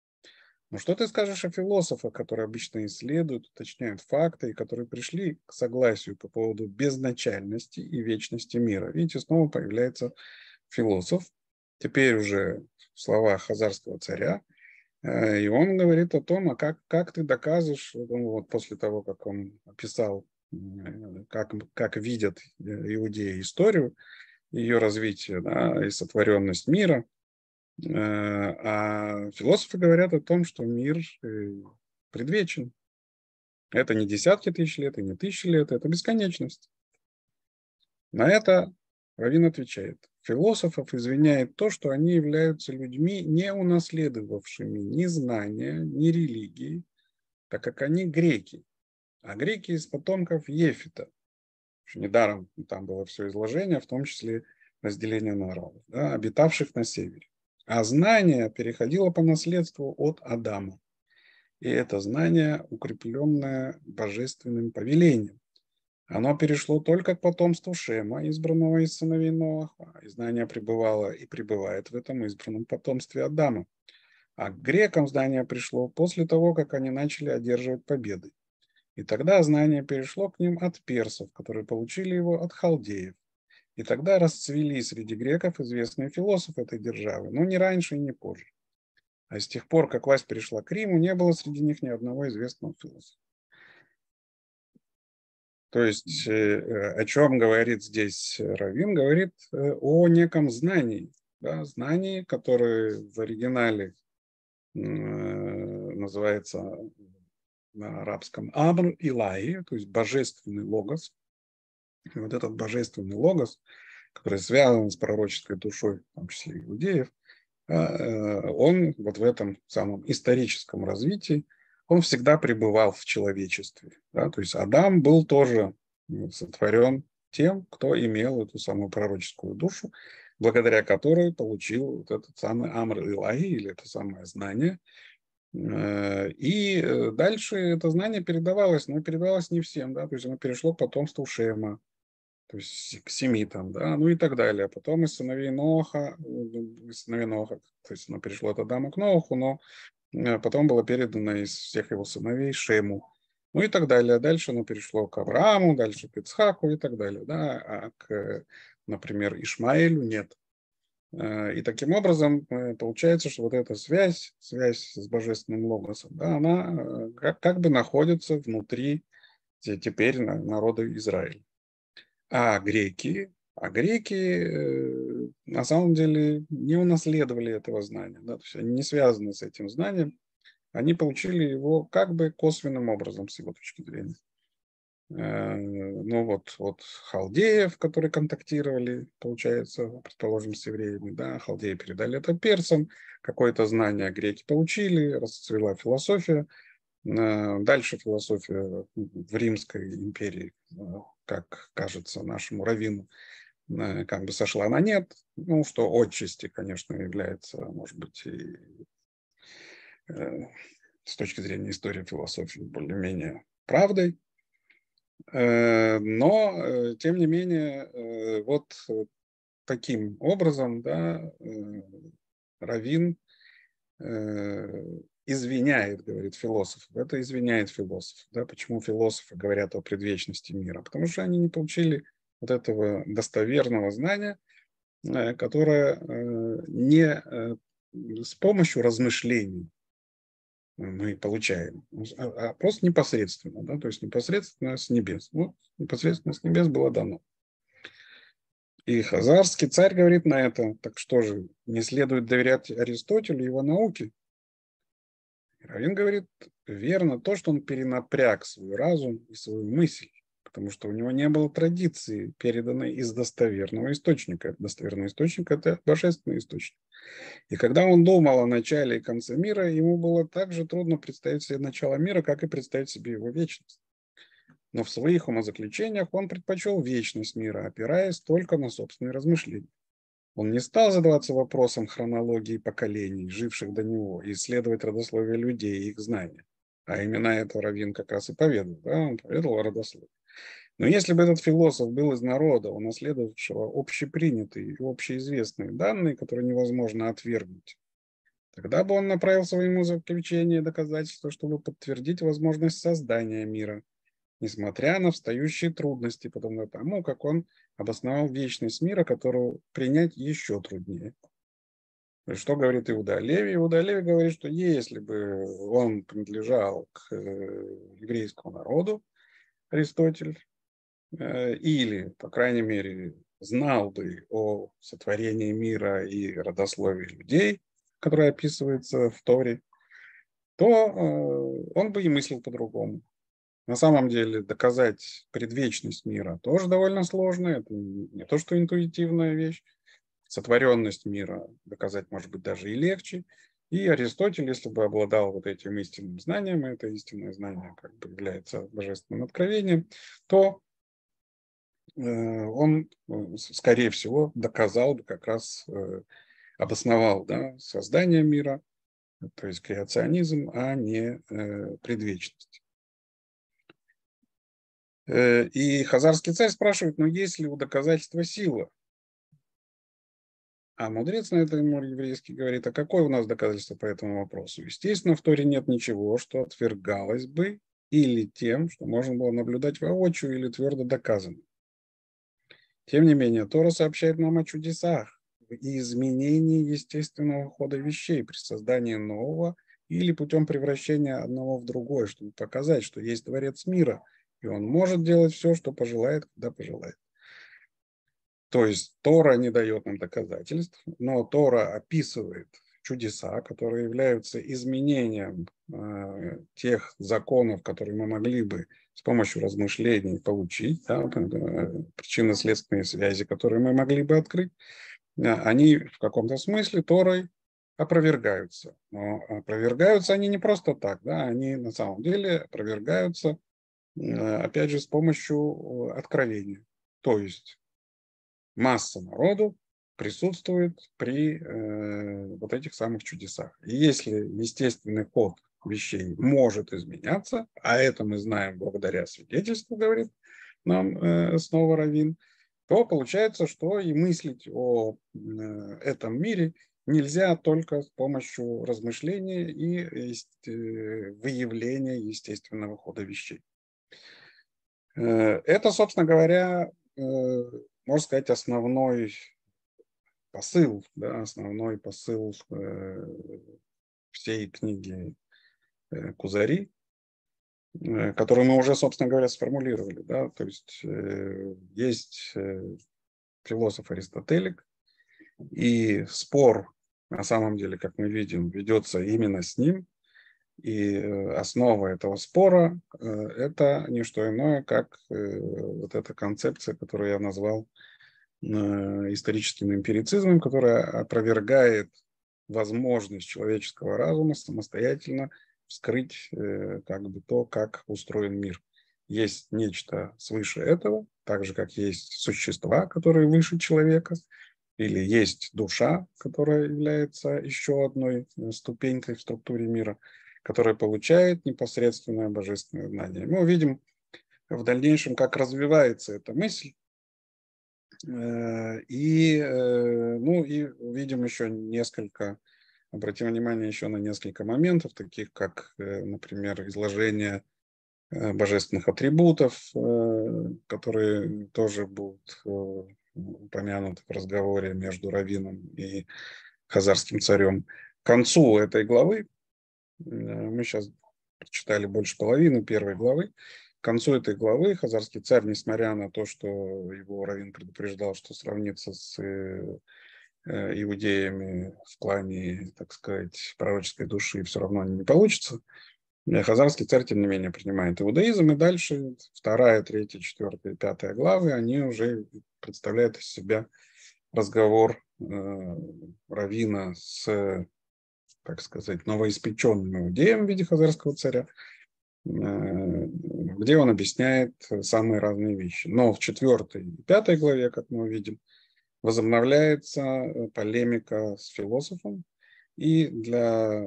Но что ты скажешь о философах, которые обычно исследуют, уточняют факты и которые пришли к согласию по поводу безначальности и вечности мира? Видите, снова появляется философ, теперь уже в словах хазарского царя, э, и он говорит о том, а как, как ты докажешь, вот после того, как он описал, э, как, как видят э, иудеи историю, ее развитие да, и сотворенность мира – Э, а философы говорят о том, что мир э, предвечен. Это не десятки тысяч лет и не тысячи лет, это бесконечность. На это Равин отвечает. Философов извиняет то, что они являются людьми, не унаследовавшими ни знания, ни религии, так как они греки, а греки из потомков Ефита. Недаром там было все изложение, в том числе разделение народов, да, обитавших на севере. А знание переходило по наследству от Адама. И это знание, укрепленное божественным повелением. Оно перешло только к потомству Шема, избранного из сыновей Ноаха, и знание пребывало и пребывает в этом избранном потомстве Адама. А к грекам знание пришло после того, как они начали одерживать победы. И тогда знание перешло к ним от персов, которые получили его от халдеев. И тогда расцвели среди греков известные философы этой державы, но не раньше и не позже. А с тех пор, как власть перешла к Риму, не было среди них ни одного известного философа. То есть э, э, о чем говорит здесь э, Равин? Говорит о неком знании, да, знании, которое в оригинале называется на арабском амр илай, то есть божественный логос, вот этот божественный логос, который связан с пророческой душой, в том числе иудеев, а, э, он вот в этом самом историческом развитии, он всегда пребывал в человечестве. Да? То есть Адам был тоже ну, сотворен тем, кто имел эту самую пророческую душу, благодаря которой получил вот этот самый Амр Илахи, или это самое знание. Э, и э, дальше это знание передавалось, но передавалось не всем, да, то есть оно перешло к потомству Шема, то есть к семи там, да, ну и так далее. Потом из сыновей Ноха, ну, из сыновей Ноха, то есть оно ну, перешло от Адама к Ноху, но э, потом было передано из всех его сыновей Шему, ну и так далее. Дальше оно перешло к Аврааму, дальше к Ицхаку и так далее, да, а к, например, Ишмаэлю нет. Э, и таким образом э, получается, что вот эта связь, связь с божественным логосом, да, она как, как бы находится внутри теперь народа Израиля. А греки, а греки э, на самом деле не унаследовали этого знания, да, то есть они не связаны с этим знанием, они получили его как бы косвенным образом с его точки зрения. Э, ну вот, вот халдеев, которые контактировали, получается, предположим, с евреями, да, халдеи передали это персам, какое-то знание греки получили, расцвела философия, э, Дальше философия в Римской империи как кажется нашему раввину, э, как бы сошла на нет. Ну, что отчасти, конечно, является, может быть, и э, с точки зрения истории философии более-менее правдой. Э, но, тем не менее, вот таким образом да, Равин извиняет, говорит философ. Это извиняет философ. Да? Почему философы говорят о предвечности мира? Потому что они не получили вот этого достоверного знания, э, которое э, не э, с помощью размышлений мы получаем, а, а просто непосредственно, да? то есть непосредственно с небес. Вот ну, непосредственно с небес было дано. И хазарский царь говорит на это, так что же, не следует доверять Аристотелю и его науке, Равин говорит, верно то, что он перенапряг свой разум и свою мысль, потому что у него не было традиции, переданной из достоверного источника. Достоверный источник – это божественный источник. И когда он думал о начале и конце мира, ему было так же трудно представить себе начало мира, как и представить себе его вечность. Но в своих умозаключениях он предпочел вечность мира, опираясь только на собственные размышления. Он не стал задаваться вопросом хронологии поколений, живших до него, и исследовать родословие людей и их знания. А имена этого раввин как раз и поведал, да, он поведал о родословии. Но если бы этот философ был из народа, унаследовавшего общепринятые и общеизвестные данные, которые невозможно отвергнуть, тогда бы он направил своему заключению доказательства, чтобы подтвердить возможность создания мира, несмотря на встающие трудности, потому тому, как он обосновал вечность мира, которую принять еще труднее. Что говорит Иуда Леви? Иуда Леви говорит, что если бы он принадлежал к э, еврейскому народу, Аристотель, э, или, по крайней мере, знал бы о сотворении мира и родословии людей, которое описывается в Торе, то э, он бы и мыслил по-другому. На самом деле доказать предвечность мира тоже довольно сложно, это не то, что интуитивная вещь. Сотворенность мира доказать может быть даже и легче. И Аристотель, если бы обладал вот этим истинным знанием, это истинное знание как бы является божественным откровением, то э, он, э, скорее всего, доказал бы как раз, э, обосновал да, создание мира, то есть креационизм, а не предвечность. Э, и хазарский царь спрашивает, ну есть ли у доказательства сила? А мудрец на это ему еврейский говорит, а какое у нас доказательство по этому вопросу? Естественно, в Торе нет ничего, что отвергалось бы или тем, что можно было наблюдать воочию или твердо доказано. Тем не менее, Тора сообщает нам о чудесах и изменении естественного хода вещей при создании нового или путем превращения одного в другое, чтобы показать, что есть Творец мира – и он может делать все, что пожелает, когда пожелает. То есть Тора не дает нам доказательств, но Тора описывает чудеса, которые являются изменением э, тех законов, которые мы могли бы с помощью размышлений получить, да, э, причинно-следственные связи, которые мы могли бы открыть, э, они в каком-то смысле Торой опровергаются. Но опровергаются они не просто так, да, они на самом деле опровергаются Э, опять же, с помощью э, откровения. То есть масса народу присутствует при э, вот этих самых чудесах. И если естественный ход вещей может изменяться, а это мы знаем благодаря свидетельству, говорит нам э, снова Равин, то получается, что и мыслить о э, этом мире нельзя только с помощью размышления и э, выявления естественного хода вещей. Э, это, собственно говоря, э, можно сказать, основной посыл, да, основной посыл э, всей книги Кузари, которую мы уже, собственно говоря, сформулировали. Да? То есть есть философ Аристотелик, и спор, на самом деле, как мы видим, ведется именно с ним, и э, основа этого спора э, – это не что иное, как э, вот эта концепция, которую я назвал историческим эмпирицизмом, которая опровергает возможность человеческого разума самостоятельно вскрыть как бы то, как устроен мир. Есть нечто свыше этого, так же, как есть существа, которые выше человека, или есть душа, которая является еще одной ступенькой в структуре мира – которые получают непосредственное божественное знание. Мы увидим в дальнейшем, как развивается эта мысль. Э, и, э, ну, и увидим еще несколько, обратим внимание еще на несколько моментов, таких как, э, например, изложение божественных атрибутов, которые тоже будут упомянуты в разговоре между Равином и Хазарским царем. К концу этой главы Э, мы сейчас прочитали больше половины первой главы. К концу этой главы хазарский царь, несмотря на то, что его Равин предупреждал, что сравнится с э, э, иудеями в плане, так сказать, пророческой души все равно не получится. Хазарский царь, тем не менее, принимает иудаизм, и дальше вторая, третья, четвертая, пятая главы, они уже представляют из себя разговор э, Равина с так сказать, новоиспеченным иудеем в виде хазарского царя, э, где он объясняет самые разные вещи. Но в четвертой и пятой главе, как мы увидим, возобновляется э, полемика с философом, и для э,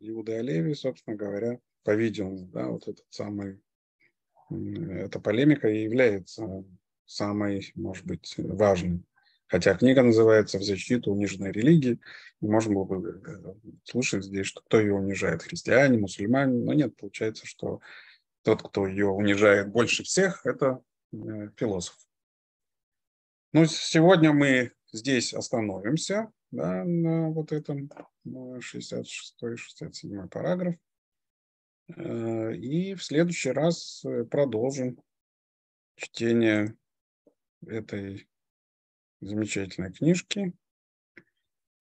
Иуды Олеви, собственно говоря, по-видимому, да, вот этот самый, эта полемика и является самой, может быть, важной. Хотя книга называется «В защиту униженной религии», и можно было бы э, слышать здесь, что кто ее унижает, христиане, мусульмане, но нет, получается, что тот, кто ее унижает больше всех, это э, философ. Ну, сегодня мы здесь остановимся, да, на вот этом 66-67 э, параграф. И в следующий раз продолжим чтение этой Замечательной книжки.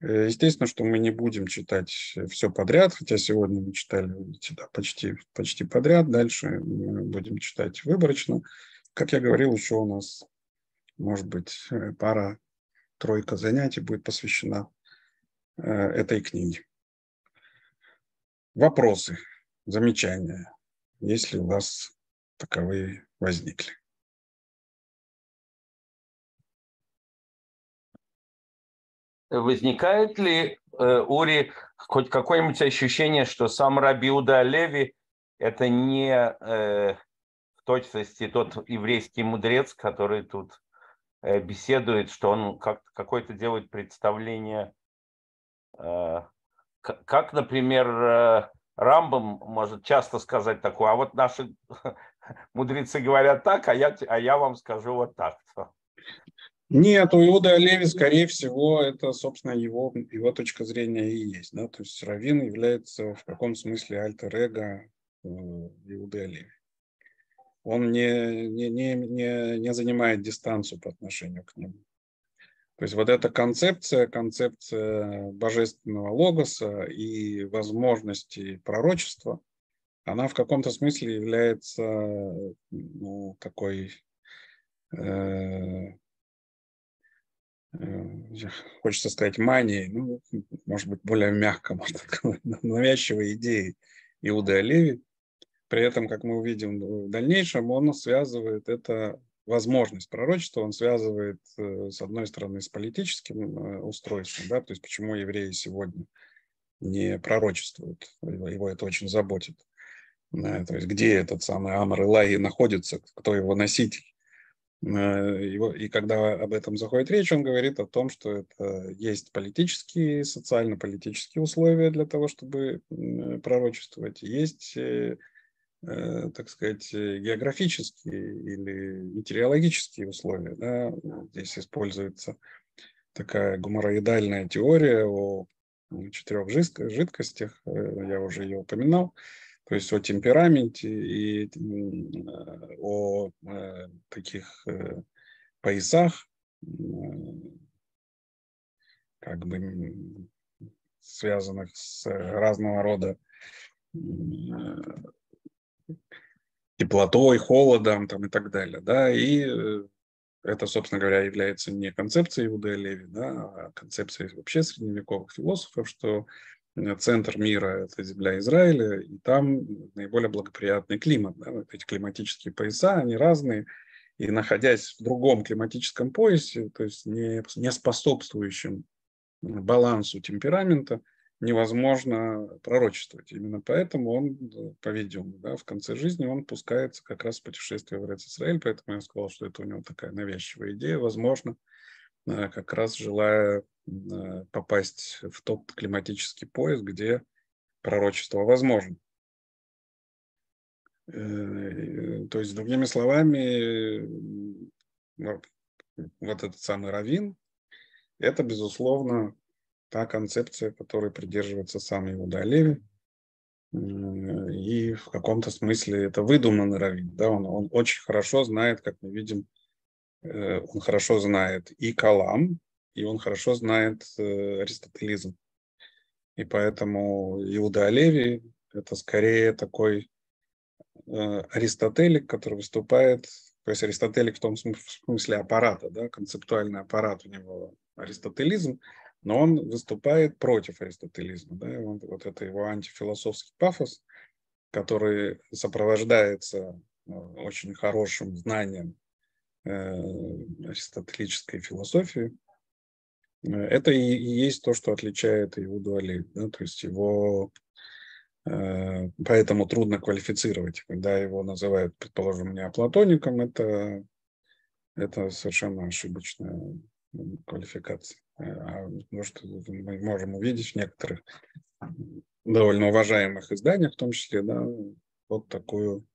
Э, естественно, что мы не будем читать э, все подряд, хотя сегодня мы читали видите, да, почти, почти подряд, дальше мы будем читать выборочно. Как я говорил, еще у нас, может быть, э, пара-тройка занятий будет посвящена этой книге. Вопросы, замечания, если у вас таковые возникли. возникает ли э, Ури хоть какое-нибудь ощущение, что сам Раби Леви это не э, в точности тот еврейский мудрец, который тут э, беседует, что он как, какое-то делает представление, э, как, как, например, э, Рамбом может часто сказать такое, а вот наши мудрецы говорят так, а я, а я вам скажу вот так. Нет, у Иуда Леви, скорее всего, это, собственно, его, его точка зрения и есть. Да? То есть Равин является в каком смысле альтер-эго э, Иуда Леви. Он не, не, не, не, не занимает дистанцию по отношению к нему. То есть вот эта концепция, концепция божественного логоса и возможности пророчества, она в каком-то смысле является ну, такой э, Эм, хочется сказать, манией, ну, может быть, более мягко можно сказать, навязчивой идеи Иуды Олеви. При этом, как мы увидим ну, в дальнейшем, он связывает это возможность пророчества, он связывает, э, с одной стороны, с политическим э, устройством, да, то есть почему евреи сегодня не пророчествуют, его это очень заботит. Э, то есть где этот самый Амар Илай находится, кто его носитель. Э, его, и когда об этом заходит речь, он говорит о том, что это есть политические, социально-политические условия для того, чтобы пророчествовать, есть, э, э, так сказать, географические или метеорологические условия. Да? Здесь используется такая гумороидальная теория о четырех жидкостях, я уже ее упоминал, то есть о темпераменте и э, о таких э, э, поясах, как бы связанных с разного рода теплотой, холодом там, и так далее. Да? И это, собственно говоря, является не концепцией Иуды Леви, да, а концепцией вообще средневековых философов, что Э, центр мира – это земля Израиля, и там наиболее благоприятный климат. Да? эти климатические пояса, они разные, и находясь в другом климатическом поясе, то есть не, не способствующем балансу темперамента, невозможно пророчествовать. Именно поэтому он, по-видимому, да, в конце жизни он пускается как раз в путешествие в Израиль, поэтому я сказал, что это у него такая навязчивая идея, возможно, – Э, как раз желая э, попасть в тот климатический пояс, где пророчество возможно. Э, то есть, другими словами, вот этот самый Равин, это, безусловно, та концепция, которой придерживается сам Иуда Леви. И в каком-то смысле это выдуманный Равин. Да? Он, он очень хорошо знает, как мы видим, Э, он хорошо знает и Калам, и он хорошо знает э, аристотелизм. И поэтому Иуда Олеви – это скорее такой э, аристотелик, который выступает, то есть аристотелик в том смысле аппарата, да, концептуальный аппарат у него аристотелизм, но он выступает против аристотелизма. Да, он, вот это его антифилософский пафос, который сопровождается очень хорошим знанием Э, аристотелической философии. Э, это и есть то, что отличает его дуалит. Да? То есть его э, поэтому трудно квалифицировать. Когда его называют, предположим, неоплатоником, это, это совершенно ошибочная квалификация. А что мы можем увидеть в некоторых довольно уважаемых изданиях, в том числе, да, вот такую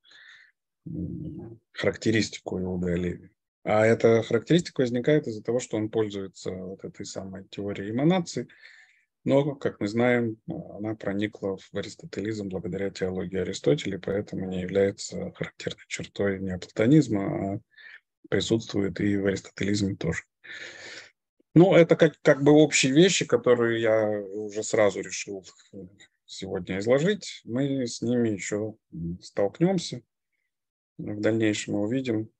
характеристику Иуда Оливии. А эта характеристика возникает из-за того, что он пользуется вот этой самой теорией эманации, но, как мы знаем, она проникла в аристотелизм благодаря теологии Аристотеля, поэтому не является характерной чертой неоплатонизма, а присутствует и в аристотелизме тоже. Ну, это как, как бы общие вещи, которые я уже сразу решил сегодня изложить. Мы с ними еще столкнемся. В дальнейшем мы увидим,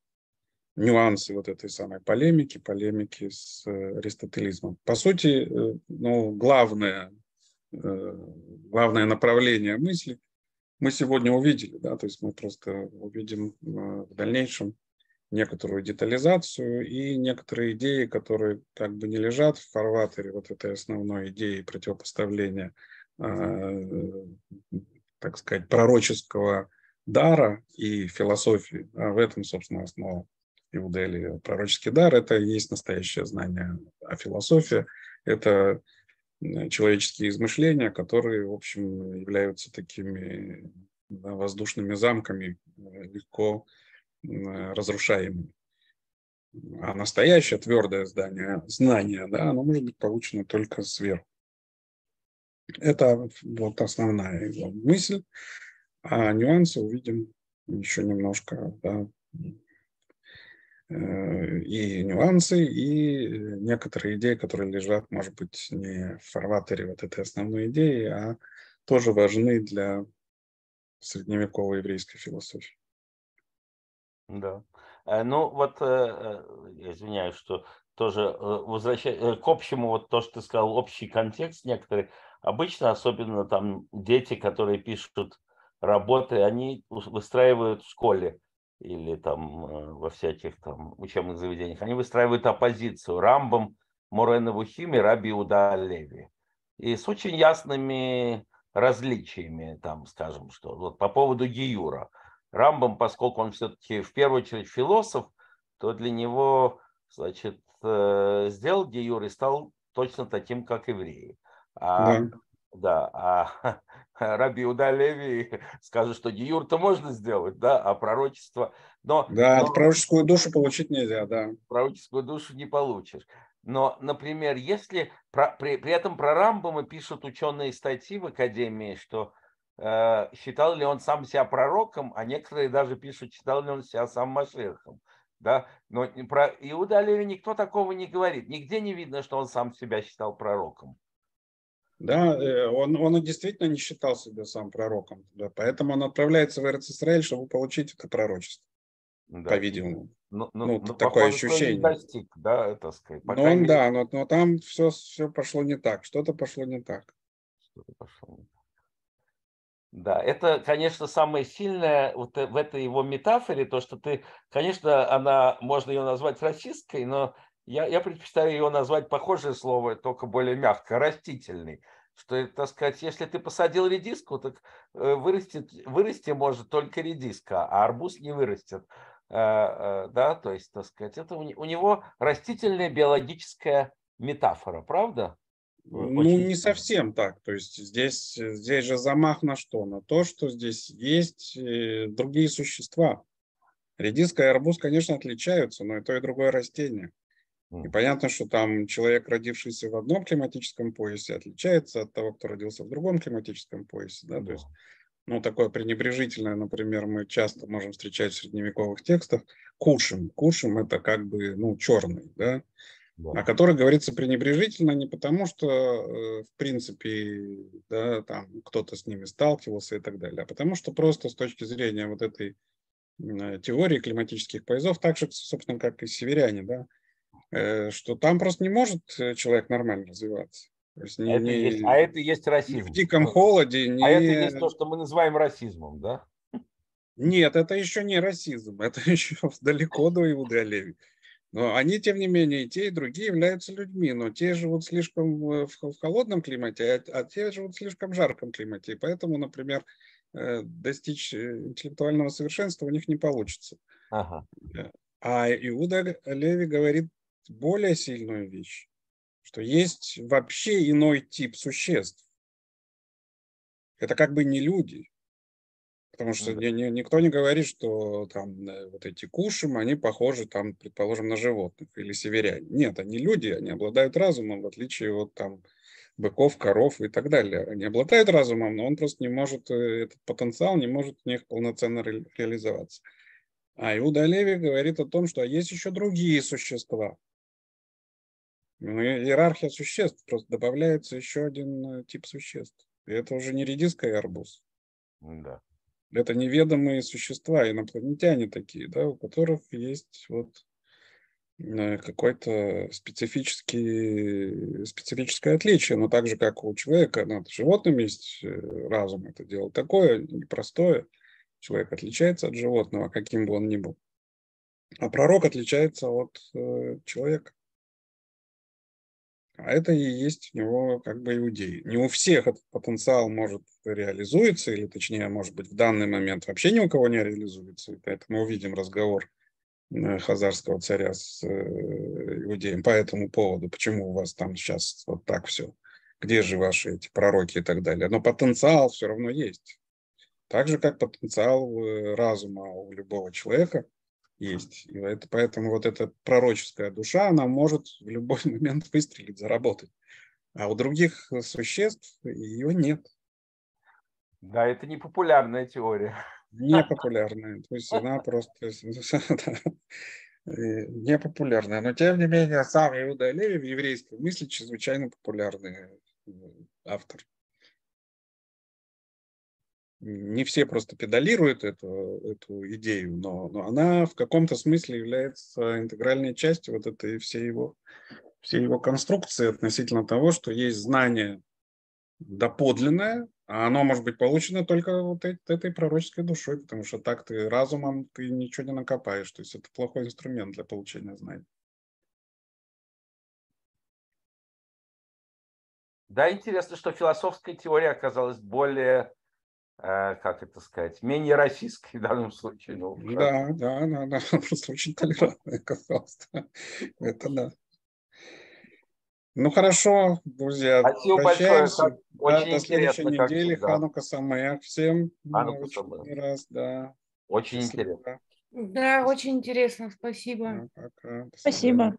нюансы вот этой самой полемики, полемики с э, аристотелизмом. По сути, э, ну, главное, э, главное направление мысли мы сегодня увидели, да, то есть мы просто увидим в дальнейшем некоторую детализацию и некоторые идеи, которые как бы не лежат в фарватере вот этой основной идеи противопоставления, так сказать, пророческого дара и философии. А в этом, собственно, основа Иудели пророческий дар – это и есть настоящее знание о философии. Это э, человеческие измышления, которые, в общем, являются такими воздушными замками, э, легко разрушаемыми. А настоящее твердое здание, знание, да, оно может быть получено только сверху. Это вот основная его мысль. А нюансы увидим еще немножко да, Э, и нюансы, и э, некоторые идеи, которые лежат, может быть, не в фарватере вот этой основной идеи, а тоже важны для средневековой еврейской философии. Да. Э, ну вот, извиняюсь, что тоже возвращаясь к общему, вот то, что ты сказал, общий контекст некоторые, обычно, особенно там дети, которые пишут работы, они выстраивают в школе или там э, во всяких там учебных заведениях, они выстраивают оппозицию Рамбом Моренову Хими, Раби Уда И с очень ясными различиями, там, скажем, что вот по поводу Гиюра. Рамбом поскольку он все-таки в первую очередь философ, то для него, значит, э, сделал Гиюр и стал точно таким, как евреи. А да. Да, а Раби Удалеви скажет, что Гиюр-то можно сделать, да, а пророчество... Но, да, но, пророческую душу получить нельзя, да. Пророческую душу не получишь. Но, например, если... Про, при, при этом про Рамбома пишут ученые статьи в Академии, что э, считал ли он сам себя пророком, а некоторые даже пишут, считал ли он себя сам Машехом. Да? Но про Иуда Леви никто такого не говорит. Нигде не видно, что он сам себя считал пророком. Да, э, он, он действительно не считал себя сам пророком. Да, поэтому он отправляется в Израиль, чтобы получить это пророчество. Да. По-видимому. Но, но, ну, но, ну, ну, ну, такое похоже, ощущение. Он достиг, да, это сказать. Но он, мере... да, но, но там все, все пошло не так. Что-то пошло не так. Что-то пошло не так. Да, это, конечно, самое сильное вот э, в этой его метафоре, то, что ты, конечно, она, можно ее назвать российской, но я, я предпочитаю его назвать похожее слово, только более мягко, растительный. Что, так сказать, если ты посадил редиску, так э, вырастет, вырасти может только редиска, а арбуз не вырастет. Э, э, да, то есть, так сказать, это у него растительная биологическая метафора, правда? Ну, очень ну, не совсем так. То есть здесь, здесь же замах на что? На то, что здесь есть другие существа. Редиска и арбуз, конечно, отличаются, но и то, и другое растение. И понятно, что там человек, родившийся в одном климатическом поясе, отличается от того, кто родился в другом климатическом поясе. Да? То есть, ну, такое пренебрежительное, например, мы часто можем встречать в средневековых текстах. Кушим. Кушим – это как бы, ну, черный, да? да. о которой говорится пренебрежительно не потому, что, э, в принципе, да, там кто-то с ними сталкивался и так далее, а потому что просто с точки зрения вот этой э, теории климатических поясов, так же, собственно, как и северяне, да, Э, что там просто не может э, человек нормально развиваться. То есть не, это не, есть, а это есть расизм. В диком холоде. Не... А это э, а есть то, что мы называем расизмом, да? Нет, это еще не расизм, это еще далеко до Иуда Леви. Но они, тем не менее, и те, и другие являются людьми, но те живут слишком в, холодном климате, а, а те живут в слишком жарком климате. И поэтому, например, достичь интеллектуального совершенства у них не получится. Ага. А Иуда Леви говорит более сильную вещь, что есть вообще иной тип существ. Это как бы не люди. Потому что mm-hmm. ни, ни, никто не говорит, что там э, вот эти кушим, они похожи, там, предположим, на животных или северяне. Нет, они люди, они обладают разумом, в отличие от там быков, коров и так далее. Они обладают разумом, но он просто не может, э, этот потенциал не может в них полноценно ре- реализоваться. А Иуда Леви говорит о том, что есть еще другие существа, ну, иерархия существ, просто добавляется еще один э, тип существ. И это уже не редиска и арбуз. Да. Это неведомые существа, инопланетяне такие, да, у которых есть вот э, какое то специфический, специфическое отличие, но так же, как у человека, над животным есть э, разум, это дело такое, непростое. Человек отличается от животного, каким бы он ни был. А пророк отличается от человека. А это и есть у него как бы иудеи. Не у всех этот потенциал может реализуется, или точнее, может быть, в данный момент вообще ни у кого не реализуется. Это мы увидим разговор э, хазарского царя с э, иудеем по этому поводу, почему у вас там сейчас вот так все, где же ваши эти пророки и так далее. Но потенциал все равно есть. Так же, как потенциал э, разума у любого человека – есть. И это, поэтому вот эта пророческая душа, она может в любой момент выстрелить, заработать. А у других существ ее нет. Да, это не популярная теория. Не популярная. То есть она просто э, не популярная. Но тем не менее, сам Иуда Леви в еврейской мысли чрезвычайно популярный э, автор не все просто педалируют эту, эту идею, но, но она в каком-то смысле является интегральной частью вот этой всей его, всей его конструкции относительно того, что есть знание доподлинное, а оно может быть получено только вот этой пророческой душой, потому что так ты разумом ты ничего не накопаешь. То есть это плохой инструмент для получения знаний. Да, интересно, что философская теория оказалась более Э, как это сказать, менее российской в данном случае. Ну, да, да, она да, просто очень толерантная оказалась. Это да. Ну хорошо, друзья, Спасибо прощаемся. Большое. Очень да, до следующей недели. Всегда. Ханука Самая всем. Ханука Самая. Раз, да. Очень Спасибо. интересно. Да, очень интересно. Спасибо. Ну, пока. Спасибо.